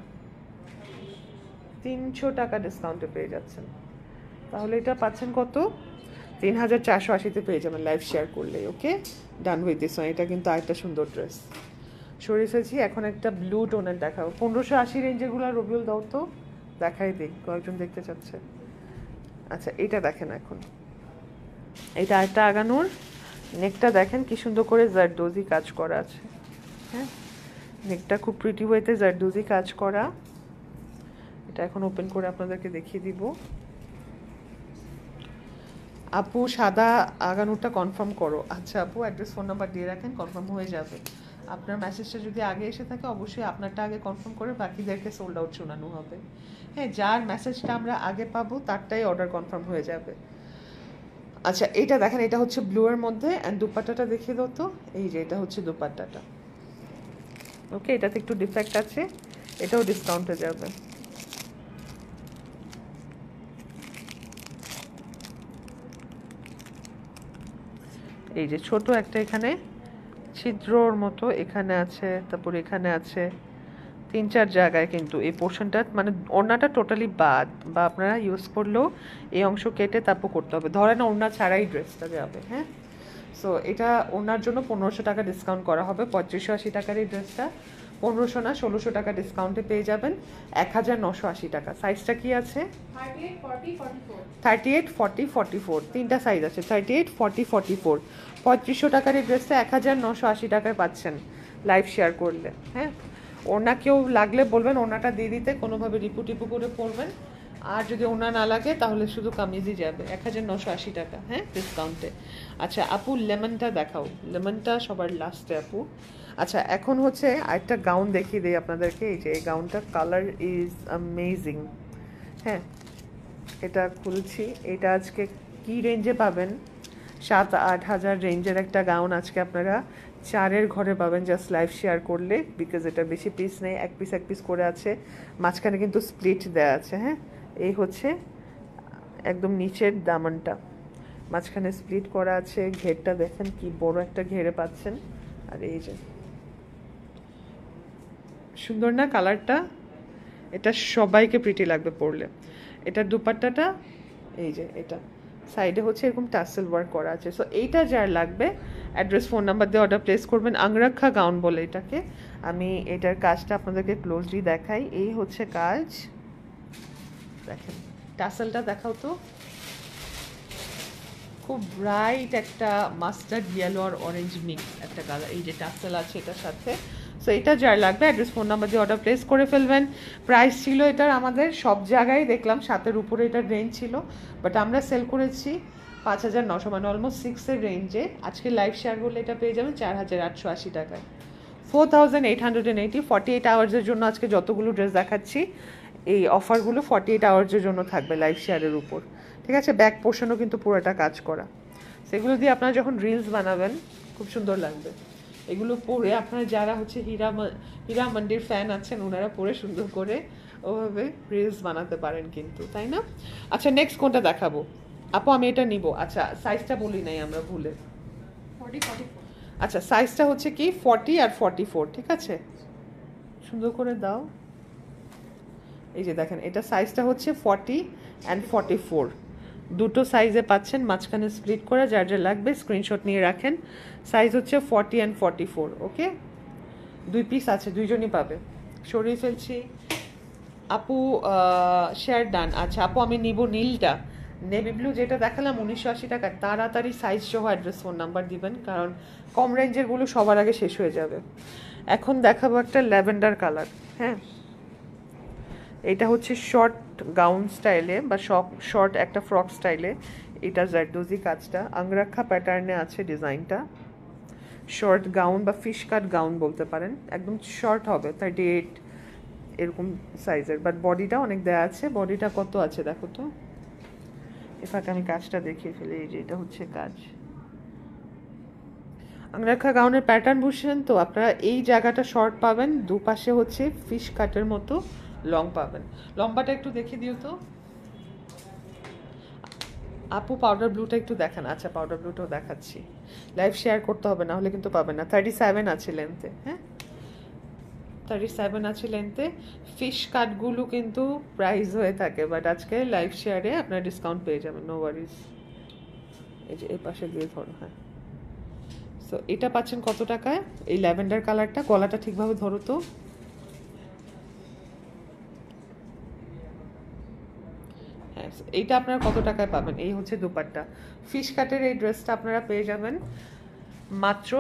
তিনশো টাকা ডিসকাউন্টে পেয়ে যাচ্ছেন তাহলে এটা পাচ্ছেন কত তিন হাজার চারশো আশিতে পেয়ে যাবেন লাইভ শেয়ার করলে ওকে ডান উইথ দিস এটা কিন্তু আরেকটা সুন্দর ড্রেস সরে এসেছি এখন একটা ব্লু টোনের দেখাবো পনেরোশো আশি রেঞ্জেগুলো রবিউল দাও তো দেখাই দিই কয়েকজন দেখতে চাচ্ছে আচ্ছা এটা দেখেন এখন এটা আরেকটা আগানোর নেকটা দেখেন কি সুন্দর করে জারদোজি কাজ করা আছে হ্যাঁ নেকটা খুব প্রিটি ওয়েতে জারদোজি কাজ করা এটা এখন ওপেন করে আপনাদেরকে দেখিয়ে দিব আপু সাদা আগানোরটা কনফার্ম করো আচ্ছা আপু অ্যাড্রেস ফোন নাম্বার দিয়ে রাখেন কনফার্ম হয়ে যাবে আপনার মেসেজটা যদি আগে এসে থাকে অবশ্যই আপনারটা আগে কনফার্ম করে বাকিদেরকে সোল্ড আউট শোনানো হবে হ্যাঁ যার মেসেজটা আমরা আগে পাবো তারটাই অর্ডার কনফার্ম হয়ে যাবে আচ্ছা এটা দেখেন এটা হচ্ছে ব্লুয়ের মধ্যে অ্যান্ড দুপাট্টাটা দেখিয়ে দাও তো এই যে এটা হচ্ছে দুপাট্টাটা ওকে এটাতে একটু ডিফেক্ট আছে এটাও ডিসকাউন্টে যাবে এই যে ছোট একটা এখানে ছিদ্রর মতো এখানে আছে তারপর এখানে আছে তিন চার জায়গায় কিন্তু এই পোর্শনটা মানে ওড়নাটা টোটালি বাদ বা আপনারা ইউজ করলেও এই অংশ কেটে তারপর করতে হবে ধরেন ওড়না ছাড়াই ড্রেসটা যাবে হ্যাঁ সো এটা ওনার জন্য পনেরোশো টাকা ডিসকাউন্ট করা হবে পঁয়ত্রিশশো আশি টাকার এই ড্রেসটা পনেরোশো না ষোলোশো টাকা ডিসকাউন্টে পেয়ে যাবেন এক হাজার নশো আশি টাকা সাইজটা কি আছে thirty eight forty forty four তিনটা সাইজ আছে thirty eight forty forty four পঁয়ত্রিশশো টাকার এই ড্রেসটা এক হাজার নশো আশি টাকায় পাচ্ছেন লাইভ শেয়ার করলে হ্যাঁ ওনা কেউ লাগলে বলবেন ওনাটা দিয়ে দিতে কোনোভাবে রিপু টিপু করে পড়বেন আর যদি ওনা না লাগে তাহলে শুধু কামিজই যাবে এক হাজার নশো আশি টাকা হ্যাঁ ডিসকাউন্টে আচ্ছা আপু লেমনটা দেখাও লেমনটা সবার লাস্টে আপু আচ্ছা এখন হচ্ছে একটা গাউন দেখিয়ে দিই আপনাদেরকে এই যে এই গাউনটার কালার ইজ অ্যামেজিং হ্যাঁ এটা খুলছি এটা আজকে কি রেঞ্জে পাবেন সাত আট হাজার রেঞ্জের একটা গাউন আজকে আপনারা চারের ঘরে পাবেন জাস্ট লাইভ শেয়ার করলে বিকজ এটা বেশি পিস নেই এক পিস এক পিস করে আছে মাঝখানে কিন্তু স্প্লিট দেওয়া আছে হ্যাঁ এই হচ্ছে একদম নিচের দামানটা মাঝখানে স্প্লিট করা আছে ঘেরটা দেখেন কি বড় একটা ঘেরে পাচ্ছেন আর এই যে সুন্দর না কালারটা এটা সবাইকে প্রিটি লাগবে পড়লে এটার দুপাট্টাটা এই যে এটা সাইডে হচ্ছে এরকম টাসেল ওয়ার্ক করা আছে সো এইটা যার লাগবে অ্যাড্রেস ফোন নাম্বার দিয়ে অর্ডার প্লেস করবেন আংরাক্ষা গাউন বলে এটাকে আমি এটার কাজটা আপনাদেরকে ক্লোজলি দেখাই এই হচ্ছে কাজ দেখেন টাসেলটা দেখাও তো খুব ব্রাইট একটা মাস্টার্ড ইয়েলো আর অরেঞ্জ মিক্স একটা কালার এই যে টাসেল আছে এটার সাথে সো এটা যার লাগবে অ্যাড্রেস ফোন নাম্বার দিয়ে অর্ডার প্লেস করে ফেলবেন প্রাইস ছিল এটার আমাদের সব জায়গায় দেখলাম সাতের উপরে এটার রেঞ্জ ছিল বাট আমরা সেল করেছি পাঁচ হাজার নশো মানে অলমোস্ট সিক্সের রেঞ্জে আজকে লাইভ শেয়ার করলে এটা পেয়ে যাবেন চার হাজার আটশো আশি টাকায় four thousand eight hundred and eighty forty eight আওয়ার্সের জন্য আজকে যতগুলো ড্রেস দেখাচ্ছি এই অফারগুলো ফর্টি এইট আওয়ার্সের জন্য থাকবে লাইভ শেয়ারের উপর ঠিক আছে ব্যাক পোর্শনও কিন্তু পুরোটা কাজ করা সেগুলো দিয়ে আপনারা যখন রিলস বানাবেন খুব সুন্দর লাগবে এগুলো পরে আপনারা যারা হচ্ছে হীরা হীরা মান্ডির ফ্যান আছেন ওনারা পরে সুন্দর করে ওভাবে রিলস বানাতে পারেন কিন্তু তাই না আচ্ছা নেক্সট কোনটা দেখাবো আপু আমি এটা নিব আচ্ছা সাইজটা বলি নাই আমরা ভুলে আচ্ছা সাইজটা হচ্ছে কি ফর্টি আর ফর্টি ফোর ঠিক আছে সুন্দর করে দাও এই যে দেখেন এটা সাইজটা হচ্ছে ফর্টি অ্যান্ড ফর্টি ফোর দুটো সাইজে পাচ্ছেন মাঝখানে স্প্লিট করে যার যা লাগবে স্ক্রিনশট নিয়ে রাখেন সাইজ হচ্ছে forty and forty four okay দুই পিস আছে দুইজনই পাবে সরিয়ে ফেলছি আপু শেয়ার ডান আচ্ছা আপু আমি নিব নীলটা নেভি ব্লু যেটা দেখালাম উনিশশো আশি টাকা তাড়াতাড়ি সাইজ সহ অ্যাড্রেস ফোন নাম্বার দিবেন কারণ কম রেঞ্জেরগুলো সবার আগে শেষ হয়ে যাবে এখন দেখাবো একটা ল্যাভেন্ডার কালার হ্যাঁ এটা হচ্ছে শর্ট গাউন স্টাইলে বা শর্ট একটা ফ্রক স্টাইলে এটা জারদোজি কাজটা আংরাক্ষা প্যাটার্নে আছে ডিজাইনটা শর্ট গাউন বা ফিশ কাট গাউন বলতে পারেন একদম শর্ট হবে থার্টি এইট এরকম সাইজের বাট বডিটা অনেক দেয়া আছে বডিটা কত আছে দেখো তো এফাকে আমি কাজটা দেখিয়ে ফেলি এই যে এটা হচ্ছে কাজ আংরাক্ষা গাউনের প্যাটার্ন বুঝছেন তো আপনারা এই জায়গাটা শর্ট পাবেন দুপাশে হচ্ছে ফিশ কাটের মতো লং পাবেন লম্বাটা একটু দেখিয়ে দিও তো আপু পাউডার ব্লুটা একটু দেখান আচ্ছা পাউডার ব্লুটাও দেখাচ্ছি লাইভ শেয়ার করতে হবে না হলে কিন্তু পাবেন না থার্টি সেভেন আছে লেন্থে হ্যাঁ থার্টি সেভেন আছে লেন্থে ফিশ কাটগুলো কিন্তু প্রাইস হয়ে থাকে বাট আজকে লাইভ শেয়ারে আপনার ডিসকাউন্ট পেয়ে যাবেন নো ওয়ারিজ এই যে এই পাশে দিয়ে ধরো হ্যাঁ সো এটা পাচ্ছেন কত টাকায় এই ল্যাভেন্ডার কালারটা গলাটা ঠিকভাবে ধরো তো নাইস এইটা আপনারা কত টাকায় পাবেন এই হচ্ছে দুপাট্টা ফিশ কাটের এই ড্রেসটা আপনারা পেয়ে যাবেন মাত্র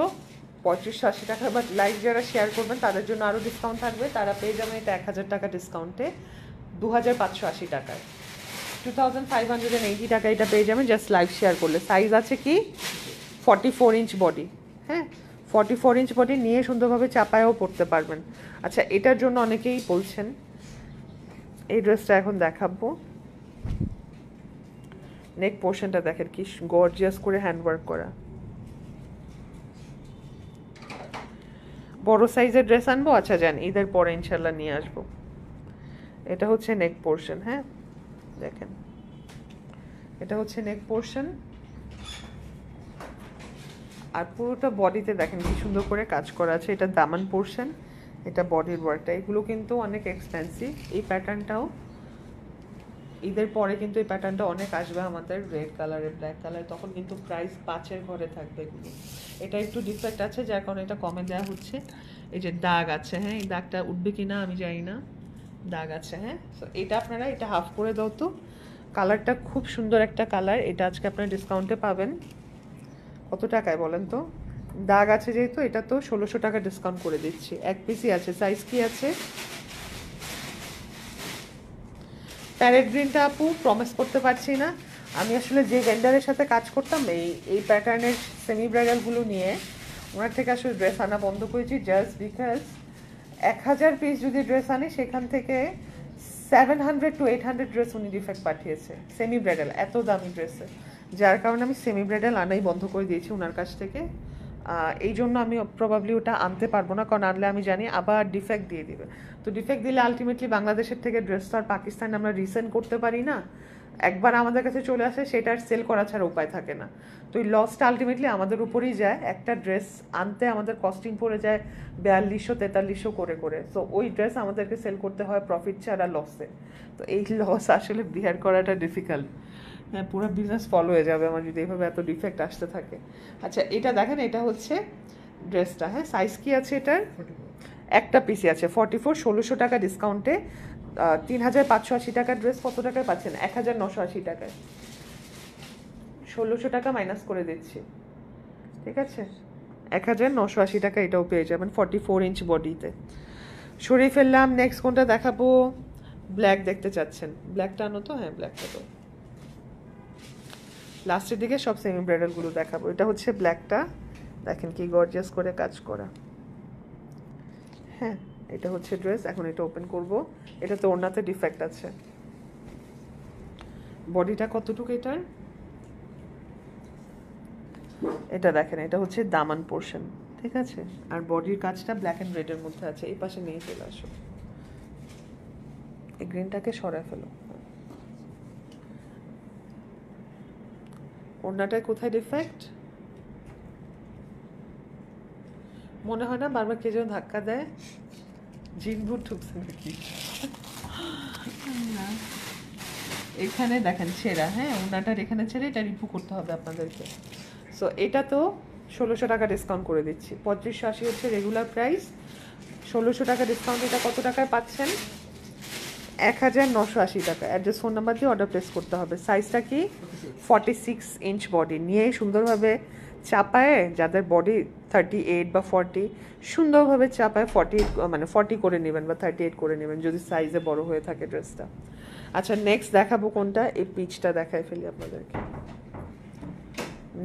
পঁচিশশো আশি টাকা বাট লাইক যারা শেয়ার করবেন তাদের জন্য আরও ডিসকাউন্ট থাকবে তারা পেয়ে যাবেন এটা এক হাজার টাকা ডিসকাউন্টে দু হাজার পাঁচশো আশি টাকায় two thousand five hundred and eighty টাকা এটা পেয়ে যাবেন জাস্ট লাইভ শেয়ার করলে সাইজ আছে কি ফর্টি ফোর ইঞ্চ বডি হ্যাঁ ফর্টি ফোর ইঞ্চ বডি নিয়ে সুন্দরভাবে চাপায়ও পড়তে পারবেন আচ্ছা এটার জন্য অনেকেই বলছেন এই ড্রেসটা এখন দেখাবো নেক পোর্শনটা দেখেন কি গর্জিয়াস করে হ্যান্ডওয়ার্ক করা বড় সাইজের ড্রেস আনবো আচ্ছা যান ঈদের পরে ইনশাল্লাহ নিয়ে আসবো এটা হচ্ছে নেক পোর্শন হ্যাঁ দেখেন এটা হচ্ছে নেক পোর্শন আর পুরোটা বডিতে দেখেন কি সুন্দর করে কাজ করা আছে এটা দামান পোর্শন এটা বডির ওয়ার্কটা এগুলো কিন্তু অনেক এক্সপেন্সিভ এই প্যাটার্নটাও ঈদের পরে কিন্তু এই প্যাটার্নটা অনেক আসবে আমাদের রেড কালারে ব্ল্যাক কালারে তখন কিন্তু প্রাইস পাঁচের ঘরে থাকবে এগুলো এটা একটু ডিফেক্ট আছে যার কারণে এটা কমে দেওয়া হচ্ছে এই যে দাগ আছে হ্যাঁ এই দাগটা উঠবে কি না আমি জানি না দাগ আছে হ্যাঁ সো এটা আপনারা এটা হাফ করে দাও তো কালারটা খুব সুন্দর একটা কালার এটা আজকে আপনারা ডিসকাউন্টে পাবেন কত টাকায় বলেন তো দাগ আছে যেহেতু এটা তো ষোলোশো টাকা ডিসকাউন্ট করে দিচ্ছি এক পিসই আছে সাইজ কি আছে প্যারেড গ্রিনটা আপু প্রমিস করতে পারছি না আমি আসলে যে ভেন্ডারের সাথে কাজ করতাম এই এই প্যাটার্নের সেমি ব্রাইডালগুলো নিয়ে ওনার থেকে আসলে ড্রেস আনা বন্ধ করেছি জাস্ট বিকজ এক হাজার পিস যদি ড্রেস আনি সেখান থেকে seven hundred two eight hundred dress উনি ডিফেক্ট পাঠিয়েছে সেমি ব্রাইডাল এত দামি ড্রেসে যার কারণে আমি সেমি ব্রাইডাল আনাই বন্ধ করে দিয়েছি ওনার কাছ থেকে এই জন্য আমি প্রবাবলি ওটা আনতে পারবো না কারণ আনলে আমি জানি আবার ডিফেক্ট দিয়ে দিবে তো ডিফেক্ট দিলে আলটিমেটলি বাংলাদেশের থেকে ড্রেস তো আর পাকিস্তান আমরা রিসেন্ড করতে পারি না একবার আমাদের কাছে চলে আসে সেটার সেল করা ছাড়া উপায় থাকে না তো এই লসটা আলটিমেটলি আমাদের উপরেই যায় একটা ড্রেস আনতে আমাদের কস্টিং পড়ে যায় বিয়াল্লিশশো তেতাল্লিশশো করে করে তো ওই ড্রেস আমাদেরকে সেল করতে হয় প্রফিট ছাড়া লসে তো এই লস আসলে বিহার করাটা ডিফিকাল্ট হ্যাঁ পুরো বিজনেস ফল হয়ে যাবে আমার যদি এইভাবে এত ডিফেক্ট আসতে থাকে আচ্ছা এটা দেখেন এটা হচ্ছে ড্রেসটা হ্যাঁ সাইজ কি আছে এটার একটা পিসি আছে ফর্টি ফোর ষোলোশো টাকা ডিসকাউন্টে তিন হাজার পাঁচশো আশি টাকার ড্রেস কত টাকায় পাচ্ছেন এক হাজার নশো আশি টাকায় ষোলোশো টাকা মাইনাস করে দিচ্ছি ঠিক আছে এক হাজার নশো আশি টাকা এটাও পেয়ে যাবেন ফর্টি ফোর ইঞ্চ বডিতে সরিয়ে ফেললাম নেক্সট কোনটা দেখাবো ব্ল্যাক দেখতে চাচ্ছেন ব্ল্যাকটা আনো তো হ্যাঁ ব্ল্যাকটা তো লাস্টের দিকে সব সেমি ব্রাইডালগুলো দেখাবো এটা হচ্ছে ব্ল্যাকটা দেখেন কি গর্জিয়াস করে কাজ করা হ্যাঁ এটা হচ্ছে ড্রেস এখন এটা ওপেন করব এটা তো ওনাতে ডিফেক্ট আছে বডিটা কতটুকু এটার এটা দেখেন এটা হচ্ছে দামান পোর্শন ঠিক আছে আর বডির কাজটা ব্ল্যাক অ্যান্ড রেডের মধ্যে আছে এই পাশে নিয়ে চলে আসো এই গ্রিনটাকে সরায় ফেলো ওড়নাটায় কোথায় ডিফেক্ট মনে হয় না বারবার কে যেন ধাক্কা দেয় জিনভুট ঠুকছে নাকি এখানে দেখেন ছেঁড়া হ্যাঁ ওনাটার এখানে ছেড়ে এটা রিভিউ করতে হবে আপনাদেরকে সো এটা তো ষোলোশো টাকা ডিসকাউন্ট করে দিচ্ছি পঁচিশশো আশি হচ্ছে রেগুলার প্রাইস ষোলোশো টাকা ডিসকাউন্ট এটা কত টাকায় পাচ্ছেন এক হাজার নশো আশি টাকা অ্যাড্রেস ফোন নাম্বার দিয়ে অর্ডার প্লেস করতে হবে সাইজটা কি ফর্টি সিক্স ইঞ্চ বডি নিয়ে সুন্দরভাবে চাপায় যাদের বডি থার্টি এইট বা ফর্টি সুন্দরভাবে চাপায় ফর্টি মানে ফর্টি করে নেবেন বা থার্টি এইট করে নেবেন যদি সাইজে বড় হয়ে থাকে ড্রেসটা আচ্ছা নেক্সট দেখাবো কোনটা এই পিচটা দেখায় ফেলি আপনাদেরকে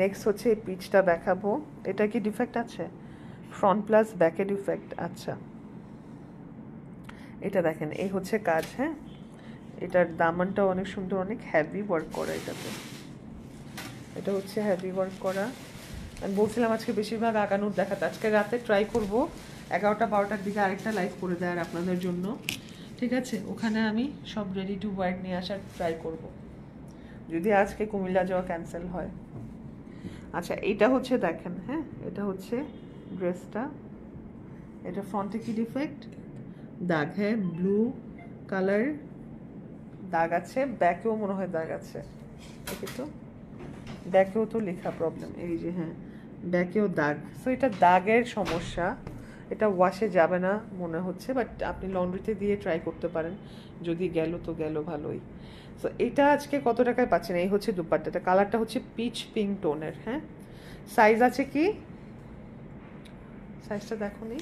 নেক্সট হচ্ছে এই পিচটা দেখাবো এটা কি ডিফেক্ট আছে ফ্রন্ট প্লাস ব্যাকে ডিফেক্ট আচ্ছা এটা দেখেন এই হচ্ছে কাজ হ্যাঁ এটার দামানটা অনেক সুন্দর অনেক হ্যাভি ওয়ার্ক করা এটাতে এটা হচ্ছে হ্যাভি ওয়ার্ক করা আমি বলছিলাম আজকে বেশিরভাগ আগানোর দেখাতে আজকে রাতে ট্রাই করব এগারোটা বারোটার দিকে আরেকটা লাইভ করে দেওয়ার আপনাদের জন্য ঠিক আছে ওখানে আমি সব রেডি টু ওয়ার্ড নিয়ে আসার ট্রাই করব যদি আজকে কুমিল্লা যাওয়া ক্যান্সেল হয় আচ্ছা এটা হচ্ছে দেখেন হ্যাঁ এটা হচ্ছে ড্রেসটা এটা ফ্রন্টে কি ডিফেক্ট দাগ হ্যাঁ ব্লু কালার দাগ আছে ব্যাকেও মনে হয় দাগ আছে তো ব্যাকেও তো লেখা প্রবলেম এই যে হ্যাঁ ব্যাকেও দাগ সো এটা দাগের সমস্যা এটা ওয়াশে যাবে না মনে হচ্ছে বাট আপনি লন্ড্রিতে দিয়ে ট্রাই করতে পারেন যদি গেল তো গেল ভালোই সো এটা আজকে কত টাকায় পাচ্ছেন এই হচ্ছে দুপাট্টাটা কালারটা হচ্ছে পিচ পিঙ্ক টোনের হ্যাঁ সাইজ আছে কি সাইজটা দেখো নি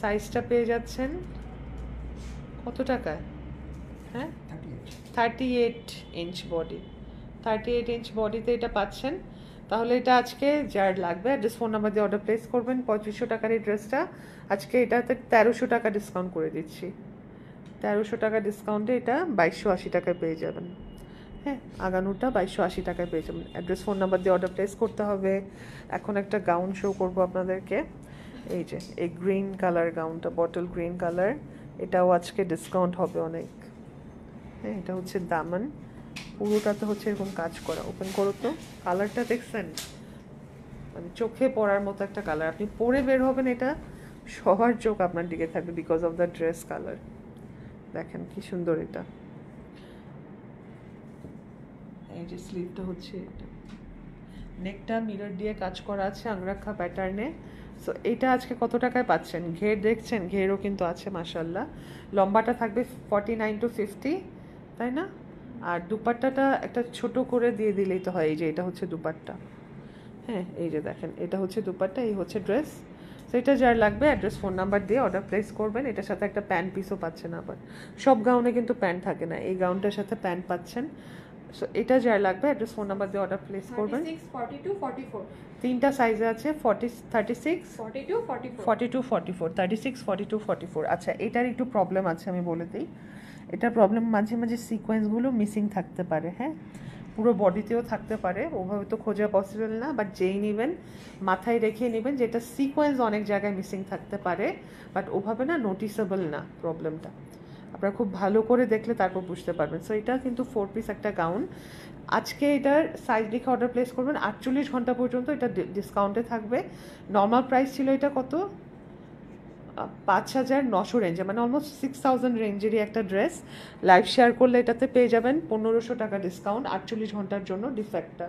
সাইজটা পেয়ে যাচ্ছেন কত টাকা হ্যাঁ thirty eight inch body thirty eight inch বডিতে এটা পাচ্ছেন তাহলে এটা আজকে যার লাগবে অ্যাড্রেস ফোন নাম্বার দিয়ে অর্ডার প্লেস করবেন পঁচিশশো টাকার এই ড্রেসটা আজকে এটাতে তেরোশো টাকা ডিসকাউন্ট করে দিচ্ছি তেরোশো টাকা ডিসকাউন্টে এটা বাইশশো আশি টাকায় পেয়ে যাবেন হ্যাঁ আগানোটা বাইশশো আশি টাকায় পেয়ে যাবেন অ্যাড্রেস ফোন নাম্বার দিয়ে অর্ডার প্লেস করতে হবে এখন একটা গাউন শো করবো আপনাদেরকে এই যে এই গ্রিন কালার গাউনটা বটল গ্রিন কালার এটাও আজকে ডিসকাউন্ট হবে অনেক হ্যাঁ এটা হচ্ছে দামান পুরোটা তো হচ্ছে এরকম কাজ করা ওপেন করো তো কালারটা দেখছেন মানে চোখে পড়ার মতো একটা কালার আপনি পরে বের হবেন এটা সবার চোখ আপনার দিকে থাকবে because of the dress colour দেখেন কি সুন্দর এটা এই যে স্লিপটা হচ্ছে এটা নেকটা মিরর দিয়ে কাজ করা আছে আংরাক্ষা প্যাটার্নে সো এটা আজকে কত টাকায় পাচ্ছেন ঘের দেখছেন ঘেরও কিন্তু আছে মাসাল্লাহ লম্বাটা থাকবে ফর্টি নাইন টু ফিফটি তাই না আর দুপাট্টাটা একটা ছোট করে দিয়ে দিলেই তো হয় এই যে এটা হচ্ছে দুপাট্টা হ্যাঁ এই যে দেখেন এটা হচ্ছে দুপাট্টা এই হচ্ছে ড্রেস তো এটা যার লাগবে অ্যাড্রেস ফোন নাম্বার দিয়ে অর্ডার প্লেস করবেন এটার সাথে একটা প্যান্ট পিসও পাচ্ছেন আবার সব গাউনে কিন্তু প্যান্ট থাকে না এই গাউনটার সাথে প্যান্ট পাচ্ছেন সো এটা যার লাগবে অ্যাড্রেস ফোন নাম্বার দিয়ে অর্ডার প্লেস করবেন তিনটা সাইজে আছে forty thirty six forty two forty four thirty six forty two forty four আচ্ছা এটার একটু প্রবলেম আছে আমি বলে দিই এটার প্রবলেম মাঝে মাঝে সিকোয়েন্সগুলো মিসিং থাকতে পারে হ্যাঁ পুরো বডিতেও থাকতে পারে ওভাবে তো খোঁজা পসিবল না বাট যেই নেবেন মাথায় রেখে নেবেন যেটা সিকোয়েন্স অনেক জায়গায় মিসিং থাকতে পারে বাট ওভাবে না নোটিসেবল না প্রবলেমটা আপনারা খুব ভালো করে দেখলে তারপর বুঝতে পারবেন সো এটা কিন্তু ফোর পিস একটা গাউন আজকে এটার সাইজ লিখে অর্ডার প্লেস করবেন আটচল্লিশ ঘন্টা পর্যন্ত এটা ডিসকাউন্টে থাকবে নর্মাল প্রাইস ছিল এটা কত পাঁচ হাজার নশো রেঞ্জে মানে অলমোস্ট সিক্স থাউজেন্ড রেঞ্জেরই একটা ড্রেস লাইভ শেয়ার করলে এটাতে পেয়ে যাবেন পনেরোশো টাকা ডিসকাউন্ট আটচল্লিশ ঘন্টার জন্য ডিফেক্টটা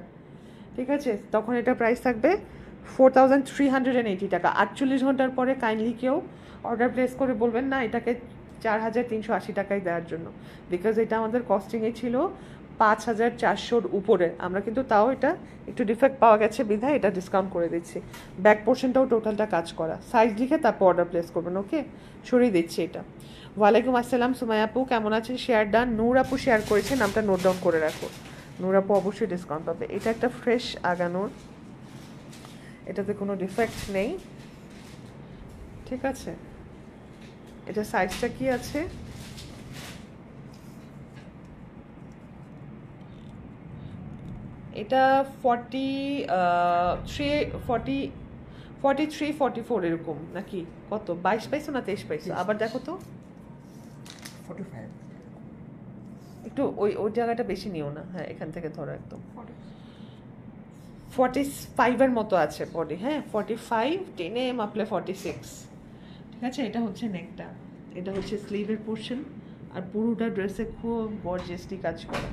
ঠিক আছে তখন এটা প্রাইস থাকবে four thousand three hundred and eighty টাকা আটচল্লিশ ঘন্টার পরে কাইন্ডলি কেউ অর্ডার প্লেস করে বলবেন না এটাকে চার হাজার তিনশো আশি টাকায় দেওয়ার জন্য বিকজ এটা আমাদের কস্টিংয়ে ছিল পাঁচ হাজার চারশোর উপরে আমরা কিন্তু তাও এটা একটু ডিফেক্ট পাওয়া গেছে বিধায় এটা ডিসকাউন্ট করে দিচ্ছি ব্যাক পোর্শনটাও টোটালটা কাজ করা সাইজ লিখে তারপর অর্ডার প্লেস করবেন ওকে সরিয়ে দিচ্ছি এটা ওয়ালাইকুম আসসালাম সুমাই আপু কেমন আছেন শেয়ার ডান নূর আপু শেয়ার করেছে নামটা নোট ডাউন করে রাখো নূর আপু অবশ্যই ডিসকাউন্ট পাবে এটা একটা ফ্রেশ আগানোর এটাতে কোনো ডিফেক্ট নেই ঠিক আছে এটা সাইজটা কি আছে এটা forty three forty forty three forty four এরকম নাকি কত বাইশ পাইছো না তেইশ পাইছো আবার দেখো তো ফাইভ একটু ওই ওই জায়গাটা বেশি নিও না হ্যাঁ এখান থেকে ধরো একদম ফর্টি ফাইভের মতো আছে বডি হ্যাঁ ফর্টি ফাইভ টেনে মাপলে ফর্টি সিক্স আচ্ছা এটা হচ্ছে নেকটা এটা হচ্ছে স্লিভের পোর্শন আর পুরোটা ড্রেসে খুব জেস্টি কাজ করা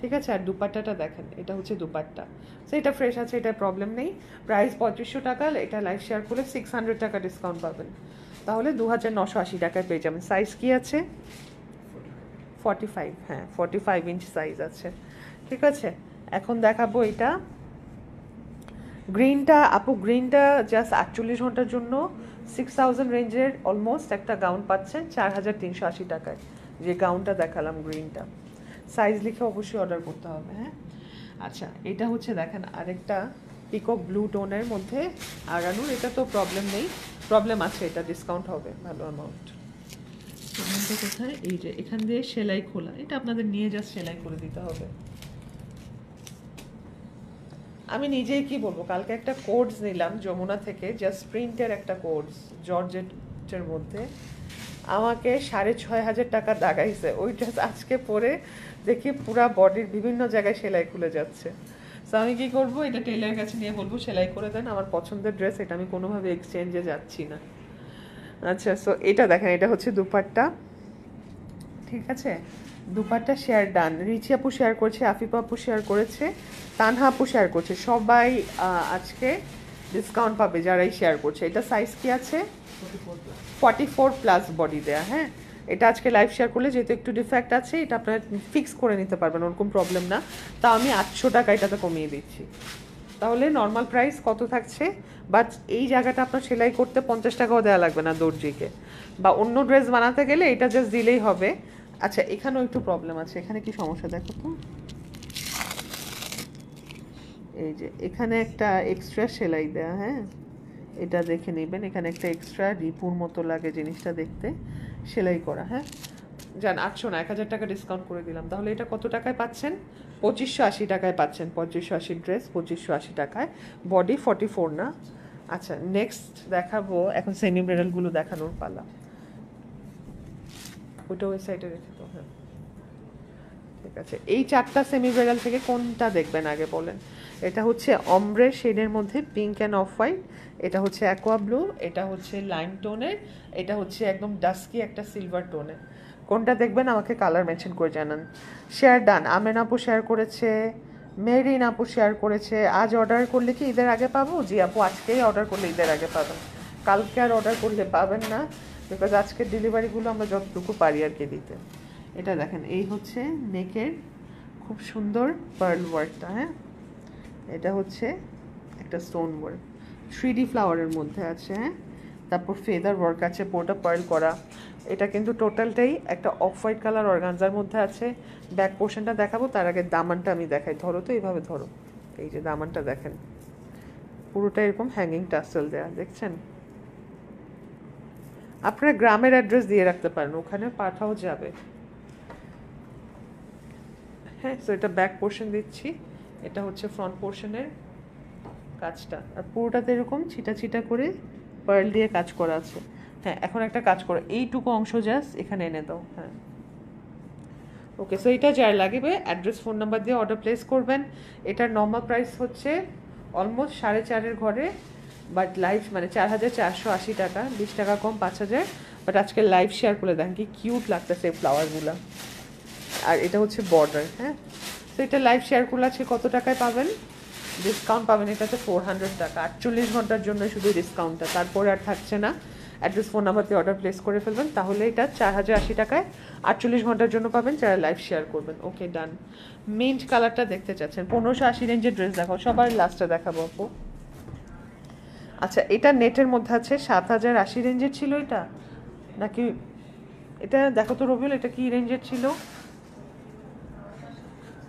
ঠিক আছে আর দুপাট্টাটা দেখেন এটা হচ্ছে দুপাট্টা সো এটা ফ্রেশ আছে এটা প্রবলেম নেই প্রাইস পঁচিশশো টাকা এটা লাইফ শেয়ার করলে সিক্স হান্ড্রেড টাকা ডিসকাউন্ট পাবেন তাহলে দু হাজার নশো আশি টাকায় পেয়ে যাবেন সাইজ কী আছে ফর্টি ফাইভ হ্যাঁ ফর্টি ফাইভ ইঞ্চ সাইজ আছে ঠিক আছে এখন দেখাবো এটা গ্রিনটা আপু গ্রিনটা জাস্ট আটচল্লিশ ঘন্টার জন্য সিক্স থাউজেন্ড রেঞ্জের অলমোস্ট একটা গাউন পাচ্ছেন চার হাজার তিনশো আশি টাকায় যে গাউনটা দেখালাম গ্রিনটা সাইজ লিখে অবশ্যই অর্ডার করতে হবে হ্যাঁ আচ্ছা এটা হচ্ছে দেখেন আরেকটা পিকক ব্লু টোনের মধ্যে আগানোর এটা তো প্রবলেম নেই প্রবলেম আছে এটা ডিসকাউন্ট হবে ভালো অ্যামাউন্ট কোথায় এই যে এখান দিয়ে সেলাই খোলা এটা আপনাদের নিয়ে জাস্ট সেলাই করে দিতে হবে আমি নিজেই কি বলবো কালকে একটা কোর্স নিলাম যমুনা থেকে জাস্ট প্রিন্টের একটা কোর্স জর্জেটের মধ্যে আমাকে সাড়ে ছয় হাজার টাকা দাগাইছে ওইটা আজকে পরে দেখি পুরা বডির বিভিন্ন জায়গায় সেলাই খুলে যাচ্ছে সো আমি কী করবো এটা টেলারের কাছে নিয়ে বলবো সেলাই করে দেন আমার পছন্দের ড্রেস এটা আমি কোনোভাবে এক্সচেঞ্জে যাচ্ছি না আচ্ছা সো এটা দেখেন এটা হচ্ছে দুপাট্টা ঠিক আছে দুপাট্টা শেয়ার ডান রিচি আপু শেয়ার করছে আফিফা আপু শেয়ার করেছে তানহা আপু শেয়ার করছে সবাই আজকে ডিসকাউন্ট পাবে যারাই শেয়ার করছে এটা সাইজ কি আছে ফর্টি ফোর প্লাস বডি দেয়া হ্যাঁ এটা আজকে লাইভ শেয়ার করলে যেহেতু একটু ডিফেক্ট আছে এটা আপনার ফিক্স করে নিতে পারবেন ওরকম প্রবলেম না তা আমি আটশো টাকা এটাতে কমিয়ে দিচ্ছি তাহলে নর্মাল প্রাইস কত থাকছে বাট এই জায়গাটা আপনার সেলাই করতে পঞ্চাশ টাকাও দেওয়া লাগবে না দর্জিকে বা অন্য ড্রেস বানাতে গেলে এটা জাস্ট দিলেই হবে আচ্ছা এখানেও একটু প্রবলেম আছে এখানে কি সমস্যা দেখো তো এই যে এখানে একটা এক্সট্রা সেলাই দেয়া হ্যাঁ এটা দেখে নেবেন এখানে একটা এক্সট্রা রিপুর মতো লাগে জিনিসটা দেখতে সেলাই করা হ্যাঁ যান আটশো না এক হাজার টাকা ডিসকাউন্ট করে দিলাম তাহলে এটা কত টাকায় পাচ্ছেন পঁচিশশো আশি টাকায় পাচ্ছেন পঁচিশশো আশি ড্রেস পঁচিশশো আশি টাকায় বডি ফর্টি ফোর না আচ্ছা নেক্সট দেখাবো এখন সেমি দেখানোর পালা ওইটা ওই সাইডে রেখে তো হ্যাঁ ঠিক আছে এই চারটা সেমি ব্রাইডাল থেকে কোনটা দেখবেন আগে বলেন এটা হচ্ছে অমরের শেডের মধ্যে পিঙ্ক অ্যান্ড অফ হোয়াইট এটা হচ্ছে অ্যাকোয়া ব্লু এটা হচ্ছে লাইম টোনের এটা হচ্ছে একদম ডাস্কি একটা সিলভার টোনের কোনটা দেখবেন আমাকে কালার মেনশন করে জানান শেয়ার ডান আমেন আপু শেয়ার করেছে মেরিন আপু শেয়ার করেছে আজ অর্ডার করলে কি ঈদের আগে পাবো জি আপু আজকেই অর্ডার করলে ঈদের আগে পাবেন কালকে আর অর্ডার করলে পাবেন না বিকজ আজকের ডেলিভারিগুলো আমরা যতটুকু পারি আর কে দিতে এটা দেখেন এই হচ্ছে নেকের খুব সুন্দর পার্ল ওয়ার্কটা হ্যাঁ এটা হচ্ছে একটা স্টোন ওয়ার্ক থ্রি ডি ফ্লাওয়ারের মধ্যে আছে হ্যাঁ তারপর ফেদার ওয়ার্ক আছে পোটা পার্ল করা এটা কিন্তু টোটালটাই একটা অফ হোয়াইট কালার অর্গানজার মধ্যে আছে ব্যাক পোর্শনটা দেখাবো তার আগে দামানটা আমি দেখাই ধরো তো এইভাবে ধরো এই যে দামানটা দেখেন পুরোটা এরকম হ্যাঙ্গিং টাসেল দেয়া দেখছেন আপনারা গ্রামের অ্যাড্রেস দিয়ে রাখতে পারেন ওখানে পাঠাও যাবে হ্যাঁ সো এটা ব্যাক পোর্শন দিচ্ছি এটা হচ্ছে ফ্রন্ট পোর্শনের কাজটা আর পুরোটাতে এরকম ছিটা ছিটা করে পার্ল দিয়ে কাজ করা আছে হ্যাঁ এখন একটা কাজ করো এইটুকু অংশ জাস্ট এখানে এনে দাও হ্যাঁ ওকে সো এটা যার লাগবে অ্যাড্রেস ফোন নাম্বার দিয়ে অর্ডার প্লেস করবেন এটার নর্মাল প্রাইস হচ্ছে অলমোস্ট সাড়ে চারের ঘরে বাট লাইভ মানে চার হাজার চারশো আশি টাকা বিশ টাকা কম পাঁচ হাজার বাট আজকে লাইভ শেয়ার করে দেখেন কি কিউট লাগতেছে এই ফ্লাওয়ারগুলো আর এটা হচ্ছে বর্ডার হ্যাঁ তো এটা লাইভ শেয়ার করলে আজকে কত টাকায় পাবেন ডিসকাউন্ট পাবেন এটা হচ্ছে ফোর হান্ড্রেড টাকা আটচল্লিশ ঘন্টার জন্য শুধু ডিসকাউন্টটা তারপরে আর থাকছে না অ্যাড্রেস ফোন নাম্বার দিয়ে অর্ডার প্লেস করে ফেলবেন তাহলে এটা চার হাজার আশি টাকায় আটচল্লিশ ঘন্টার জন্য পাবেন যারা লাইভ শেয়ার করবেন ওকে ডান মিন্ট কালারটা দেখতে চাচ্ছেন পনেরোশো আশি রেঞ্জের ড্রেস দেখাবো সবার লাস্টটা দেখাবো আপু আচ্ছা এটা নেটের মধ্যে আছে সাত হাজার আশি রেঞ্জের ছিল এটা নাকি এটা দেখো তো রবিউল এটা কি রেঞ্জের ছিল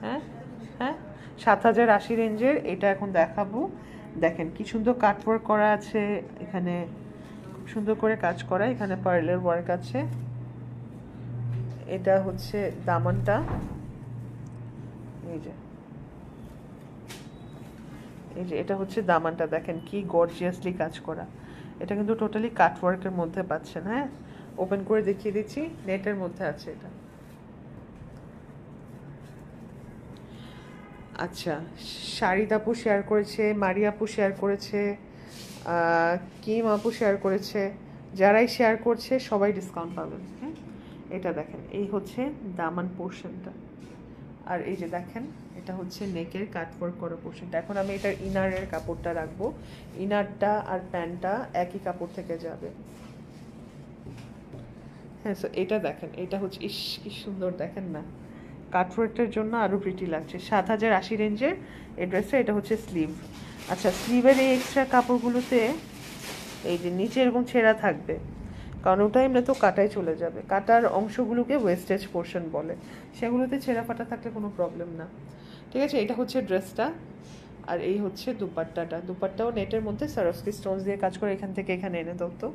হ্যাঁ হ্যাঁ সাত হাজার আশি রেঞ্জের এটা এখন দেখাবো দেখেন কি সুন্দর কাটওয়ার্ক করা আছে এখানে খুব সুন্দর করে কাজ করা এখানে পার্লের ওয়ার্ক আছে এটা হচ্ছে দামানটা এই যে এই যে এটা হচ্ছে দামানটা দেখেন কি গর্জিয়াসলি কাজ করা এটা কিন্তু টোটালি কাটওয়ার্কের মধ্যে পাচ্ছেন হ্যাঁ ওপেন করে দেখিয়ে দিচ্ছি নেটের মধ্যে আছে এটা আচ্ছা শাড়িদ আপু শেয়ার করেছে মারিয়াপু আপু শেয়ার করেছে কিম আপু শেয়ার করেছে যারাই শেয়ার করছে সবাই ডিসকাউন্ট পাবেন হ্যাঁ এটা দেখেন এই হচ্ছে দামান পোর্শনটা আর এই যে দেখেন এটা হচ্ছে নেকের কাটওয়ার্ক করা পোর্শনটা এখন আমি এটার ইনারের কাপড়টা রাখবো ইনারটা আর প্যান্টটা একই কাপড় থেকে যাবে হ্যাঁ সো এটা দেখেন এটা হচ্ছে ইস কি সুন্দর দেখেন না কাটওয়ার্কটার জন্য আরও প্রিটি লাগছে সাত হাজার আশি রেঞ্জের এড্রেসে এটা হচ্ছে স্লিভ আচ্ছা স্লিভের এই এক্সট্রা কাপড়গুলোতে এই যে নিচে এরকম ছেঁড়া থাকবে কারণ ওটা এমনি তো কাটায় চলে যাবে কাটার অংশগুলোকে ওয়েস্টেজ পোর্শন বলে সেগুলোতে ছেঁড়া ফাটা থাকলে কোনো প্রবলেম না ঠিক আছে এটা হচ্ছে ড্রেসটা আর এই হচ্ছে দুপাট্টাটা দুপাট্টাও নেটের মধ্যে সারস্কি স্টোন দিয়ে কাজ করে এখান থেকে এখানে এনে দাও তো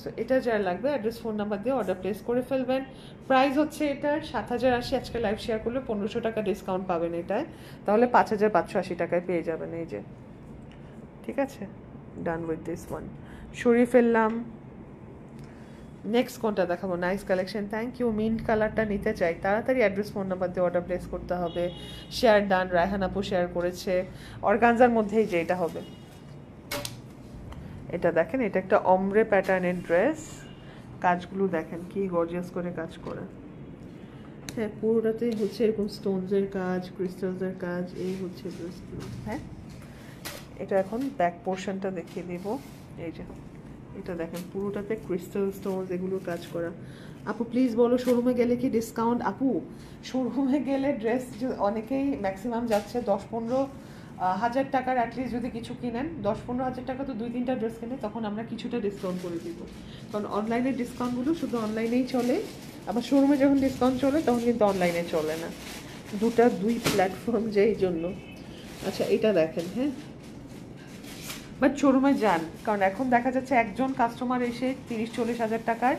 সো এটা যার লাগবে অ্যাড্রেস ফোন নাম্বার দিয়ে অর্ডার প্লেস করে ফেলবেন প্রাইস হচ্ছে এটার সাত হাজার আশি আজকে লাইভ শেয়ার করলে পনেরোশো টাকা ডিসকাউন্ট পাবেন এটায় তাহলে পাঁচ হাজার পাঁচশো আশি টাকায় পেয়ে যাবেন এই যে ঠিক আছে ডান উইথ দিস ওয়ান সরিয়ে ফেললাম নেক্সট কোনটা দেখাবো nice collection thank you mint কালারটা নিতে চাই তাড়াতাড়ি অ্যাড্রেস ফোন নাম্বার দিয়ে অর্ডার প্লেস করতে হবে শেয়ার ডান রায়হান আপু শেয়ার করেছে অর্গানজার মধ্যেই যে এটা হবে এটা দেখেন এটা একটা অমরে প্যাটার্নের ড্রেস কাজগুলো দেখেন কি গর্জিয়াস করে কাজ করে হ্যাঁ পুরোটাতেই হচ্ছে এরকম স্টোনসের কাজ ক্রিস্টালসের কাজ এই হচ্ছে ড্রেসগুলো হ্যাঁ এটা এখন ব্যাক পোর্শনটা দেখিয়ে দেবো এই যে এটা দেখেন পুরোটাতে ক্রিস্টাল স্টোনস এগুলো কাজ করা আপু প্লিজ বলো শোরুমে গেলে কি ডিসকাউন্ট আপু শোরুমে গেলে ড্রেস অনেকেই ম্যাক্সিমাম যাচ্ছে দশ পনেরো হাজার টাকার অ্যাটলিস্ট যদি কিছু কিনেন দশ পনেরো হাজার টাকা তো দুই তিনটা ড্রেস কিনে তখন আমরা কিছুটা ডিসকাউন্ট করে দিব কারণ অনলাইনের ডিসকাউন্টগুলো শুধু অনলাইনেই চলে আবার শোরুমে যখন ডিসকাউন্ট চলে তখন কিন্তু অনলাইনে চলে না দুটা দুই প্ল্যাটফর্ম যে এই জন্য আচ্ছা এটা দেখেন হ্যাঁ বাট শোরুমে যান কারণ এখন দেখা যাচ্ছে একজন কাস্টমার এসে তিরিশ চল্লিশ হাজার টাকার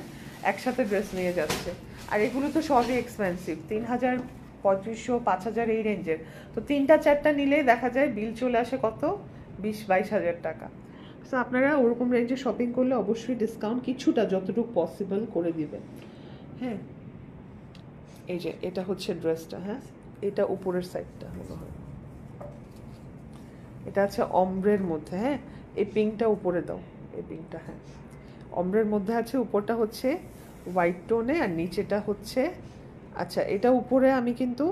একসাথে ড্রেস নিয়ে যাচ্ছে আর এগুলো তো সবই এক্সপেন্সিভ তিন হাজার পঁয়ত্রিশশো পাঁচ হাজার এই রেঞ্জের তো তিনটা চারটা নিলেই দেখা যায় বিল চলে আসে কত বিশ বাইশ হাজার টাকা সো আপনারা ওরকম রেঞ্জে শপিং করলে অবশ্যই ডিসকাউন্ট কিছুটা যতটুকু পসিবল করে দিবেন হ্যাঁ এই যে এটা হচ্ছে ড্রেসটা হ্যাঁ এটা উপরের সাইডটা মনে হয় এটা আছে অম্ব্রের মধ্যে হ্যাঁ এই পিঙ্কটা উপরে দাও এই পিঙ্কটা হ্যাঁ অম্ব্রের মধ্যে আছে উপরটা হচ্ছে হোয়াইট টোনে আর নিচেটা হচ্ছে আচ্ছা এটা উপরে আমি কিন্তু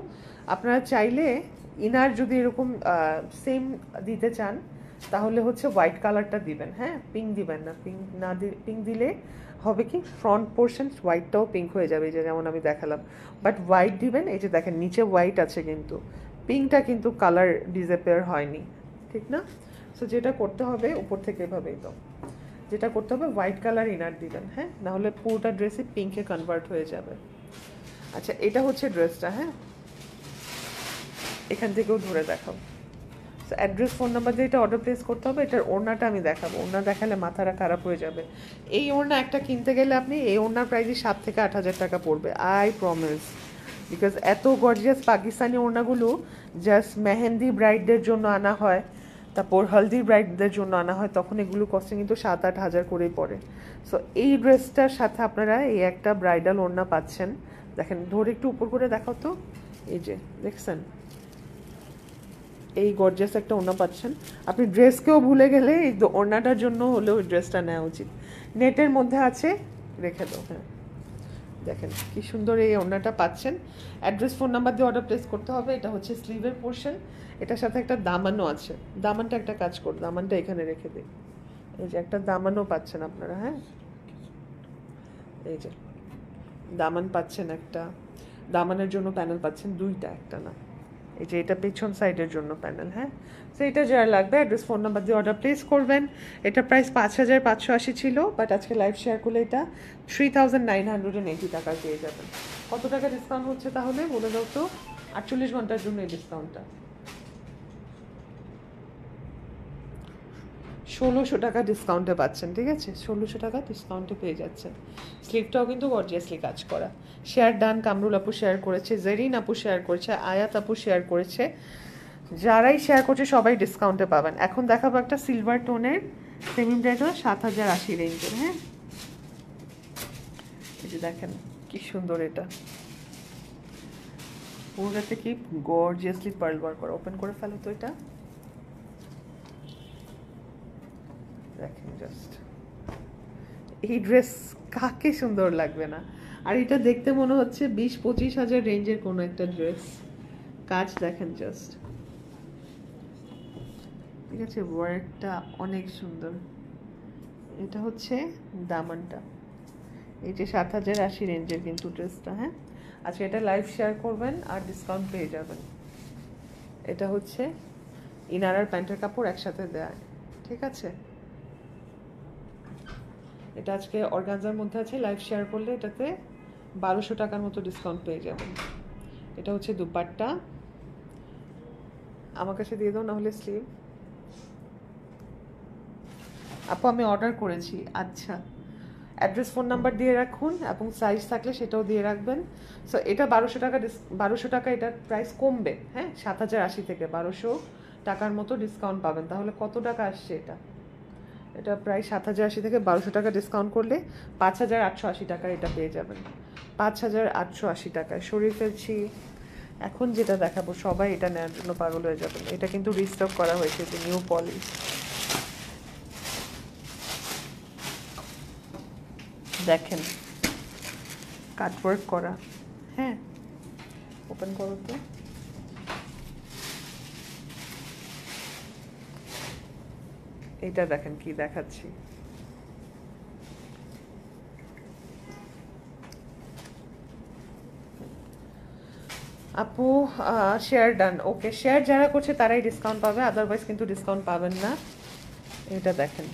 আপনারা চাইলে ইনার যদি এরকম সেম দিতে চান তাহলে হচ্ছে হোয়াইট কালারটা দিবেন হ্যাঁ পিঙ্ক দিবেন না পিঙ্ক না পিঙ্ক দিলে হবে কি ফ্রন্ট পোর্শন হোয়াইটটাও পিঙ্ক হয়ে যাবে যে যেমন আমি দেখালাম বাট হোয়াইট দিবেন এই যে দেখেন নিচে হোয়াইট আছে কিন্তু পিঙ্কটা কিন্তু কালার ডিসঅ্যাপেয়ার হয়নি ঠিক না সো যেটা করতে হবে উপর থেকে এভাবেই তো যেটা করতে হবে হোয়াইট কালার ইনার দিবেন হ্যাঁ নাহলে পুরোটা ড্রেসে পিঙ্কে কনভার্ট হয়ে যাবে আচ্ছা এটা হচ্ছে ড্রেসটা হ্যাঁ এখান থেকেও ধরে দেখাও সো অ্যাড্রেস ফোন নাম্বার দিয়ে এটা অর্ডার প্লেস করতে হবে এটার ওড়নাটা আমি দেখাবো ওড়না দেখালে মাথাটা খারাপ হয়ে যাবে এই ওড়না একটা কিনতে গেলে আপনি এই ওড়নার প্রাইসই সাত থেকে আট হাজার টাকা পড়বে আই প্রমিস বিকজ এত গর্জিয়াস পাকিস্তানি ওড়নাগুলো জাস্ট মেহেন্দি ব্রাইডদের জন্য আনা হয় তারপর হলদি ব্রাইডদের জন্য আনা হয় তখন এগুলো কস্টিং কিন্তু সাত আট হাজার করেই পড়ে সো এই ড্রেসটার সাথে আপনারা এই একটা ব্রাইডাল ওড়না পাচ্ছেন দেখেন ধরে একটু উপর করে দেখাও তো এই যে দেখছেন এই গর্জাস একটা ওড়না পাচ্ছেন আপনি ড্রেসকেও ভুলে গেলে এই ওড়নাটার জন্য হলেও ওই ড্রেসটা নেওয়া উচিত নেটের মধ্যে আছে রেখে দাও হ্যাঁ দেখেন কি সুন্দর এই ওড়নাটা পাচ্ছেন অ্যাড্রেস ফোন নাম্বার দিয়ে অর্ডার প্লেস করতে হবে এটা হচ্ছে স্লিভের পোর্শন এটার সাথে একটা দামানও আছে দামানটা একটা কাজ করো দামানটা এখানে রেখে দিই এই যে একটা দামানও পাচ্ছেন আপনারা হ্যাঁ এই যে দামান পাচ্ছেন একটা দামানের জন্য প্যানেল পাচ্ছেন দুইটা একটা না এই যে এটা পেছন সাইডের জন্য প্যানেল হ্যাঁ তো এটা যারা লাগবে অ্যাড্রেস ফোন নাম্বার দিয়ে অর্ডার প্লেস করবেন এটা প্রাইস পাঁচ হাজার পাঁচশো আশি ছিল বাট আজকে লাইভ শেয়ার করলে এটা three thousand nine hundred and eighty টাকা পেয়ে যাবেন কত টাকা ডিসকাউন্ট হচ্ছে তাহলে বলে দাও তো আটচল্লিশ ঘন্টার জন্য এই ডিসকাউন্টটা ষোলোশো টাকা ডিসকাউন্টে পাচ্ছেন ঠিক আছে ষোলোশো টাকা ডিসকাউন্টে পেয়ে যাচ্ছেন স্লিপটাও কিন্তু গর্জিয়াসলি কাজ করা শেয়ার ডান কামরুল আপু শেয়ার করেছে জেরিন আপু শেয়ার করেছে আয়াত আপু শেয়ার করেছে যারাই শেয়ার করছে সবাই ডিসকাউন্টে পাবেন এখন দেখাবো একটা সিলভার টোনের সেমি সাত হাজার আশি রেঞ্জের হ্যাঁ এই যে দেখেন কি সুন্দর এটা পুরোটাতে কি গর্জিয়াসলি পার্ল ওয়ার্ক করা ওপেন করে ফেলো তো এটা এই ড্রেস কাকে সুন্দর লাগবে না আর এটা দেখতে মনে হচ্ছে বিশ পঁচিশ হাজার রেঞ্জের কোনো একটা ড্রেস কাজ দেখেন জাস্ট ঠিক আছে ওয়ার্কটা অনেক সুন্দর এটা হচ্ছে দামানটা এই যে সাত হাজার আশি রেঞ্জের কিন্তু ড্রেসটা হ্যাঁ আচ্ছা এটা লাইভ শেয়ার করবেন আর ডিসকাউন্ট পেয়ে যাবেন এটা হচ্ছে ইনার আর প্যান্টের কাপড় একসাথে দেয় ঠিক আছে এটা আজকে অর্গানজার মধ্যে আছে লাইভ শেয়ার করলে এটাতে বারোশো টাকার মতো ডিসকাউন্ট পেয়ে যাবেন এটা হচ্ছে দুপাট্টা আমার কাছে দিয়ে দাও নাহলে স্লিভ আপু আমি অর্ডার করেছি আচ্ছা অ্যাড্রেস ফোন নাম্বার দিয়ে রাখুন এবং সাইজ থাকলে সেটাও দিয়ে রাখবেন সো এটা বারোশো টাকা বারোশো টাকা এটার প্রাইস কমবে হ্যাঁ সাত হাজার আশি থেকে বারোশো টাকার মতো ডিসকাউন্ট পাবেন তাহলে কত টাকা আসছে এটা এটা প্রায় সাত হাজার আশি থেকে বারোশো টাকা ডিসকাউন্ট করলে পাঁচ হাজার আটশো আশি টাকায় এটা পেয়ে যাবেন পাঁচ হাজার আটশো আশি টাকায় সরিয়ে ফেলছি এখন যেটা দেখাবো সবাই এটা নেওয়ার জন্য পাগল হয়ে যাবেন এটা কিন্তু রিস্টক করা হয়েছে যে নিউ পলি দেখেন কাটওয়ার্ক করা হ্যাঁ ওপেন করো তো এটা দেখেন কি দেখাচ্ছি আপু শেয়ার ডান ওকে শেয়ার যারা করছে তারাই ডিসকাউন্ট পাবে আদারওয়াইজ কিন্তু ডিসকাউন্ট পাবেন না এটা দেখেন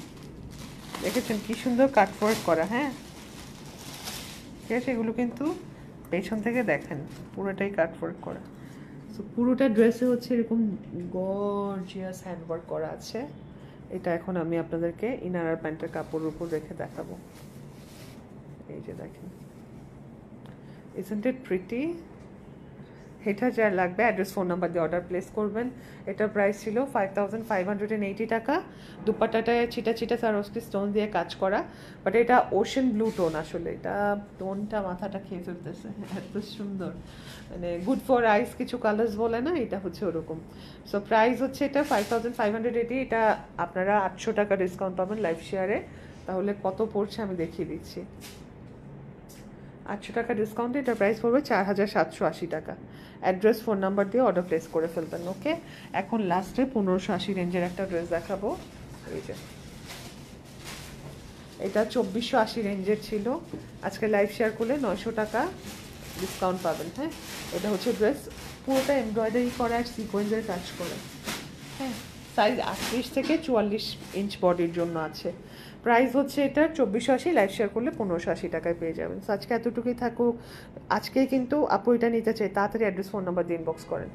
দেখেছেন কি সুন্দর কাটওয়ার্ক করা হ্যাঁ ঠিক আছে এগুলো কিন্তু পেছন থেকে দেখেন পুরোটাই কাটওয়ার্ক করা তো পুরোটা ড্রেসে হচ্ছে এরকম গর্জিয়াস হ্যান্ডওয়ার্ক করা আছে এটা এখন আমি আপনাদেরকে ইনারার প্যান্টের কাপড়ের উপর রেখে দেখাবো এই যে দেখেন ইজেন্ট ইট প্রিটি হেটার যার লাগবে অ্যাড্রেস ফোন নাম্বার দিয়ে অর্ডার প্লেস করবেন এটার প্রাইস ছিল five thousand five hundred eighty টাকা দুপাটাটায় ছিটা ছিটা সারস্কি স্টোন দিয়ে কাজ করা বাট এটা ওশেন ব্লু টোন আসলে এটা টোনটা মাথাটা খেয়ে ফেলতেছে এত সুন্দর মানে গুড ফর আইস কিছু কালার্স বলে না এটা হচ্ছে ওরকম সো প্রাইস হচ্ছে এটা ফাইভ থাউজেন্ড ফাইভ হান্ড্রেড এটা আপনারা আটশো টাকা ডিসকাউন্ট পাবেন লাইফ শেয়ারে তাহলে কত পড়ছে আমি দেখিয়ে দিচ্ছি আটশো টাকা ডিসকাউন্টে এটার প্রাইস পড়বে চার হাজার সাতশো আশি টাকা অ্যাড্রেস ফোন নাম্বার দিয়ে অর্ডার প্লেস করে ফেলবেন ওকে এখন লাস্টে পনেরোশো আশি রেঞ্জের একটা ড্রেস দেখাবো এই যে এটা চব্বিশশো আশি রেঞ্জের ছিল আজকে লাইভ শেয়ার করলে নয়শো টাকা ডিসকাউন্ট পাবেন হ্যাঁ এটা হচ্ছে ড্রেস পুরোটা এমব্রয়ডারি করা আর সিকোয়েন্সের কাজ করে হ্যাঁ সাইজ আটত্রিশ থেকে চুয়াল্লিশ ইঞ্চ বডির জন্য আছে প্রাইস হচ্ছে এটা চব্বিশশো আশি লাইভ শেয়ার করলে পনেরোশো আশি টাকায় পেয়ে যাবেন সো আজকে এতটুকুই থাকুক আজকে কিন্তু আপু এটা নিতে চাই তাড়াতাড়ি অ্যাড্রেস ফোন নাম্বার দিয়ে ইনবক্স করেন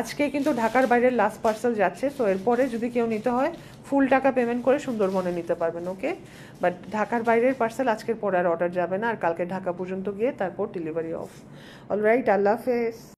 আজকে কিন্তু ঢাকার বাইরের লাস্ট পার্সেল যাচ্ছে সো এরপরে যদি কেউ নিতে হয় ফুল টাকা পেমেন্ট করে সুন্দরবনে নিতে পারবেন ওকে বাট ঢাকার বাইরের পার্সেল আজকের পর আর অর্ডার যাবে না আর কালকে ঢাকা পর্যন্ত গিয়ে তারপর ডেলিভারি অফ অলরাইট আল্লাহ হাফেজ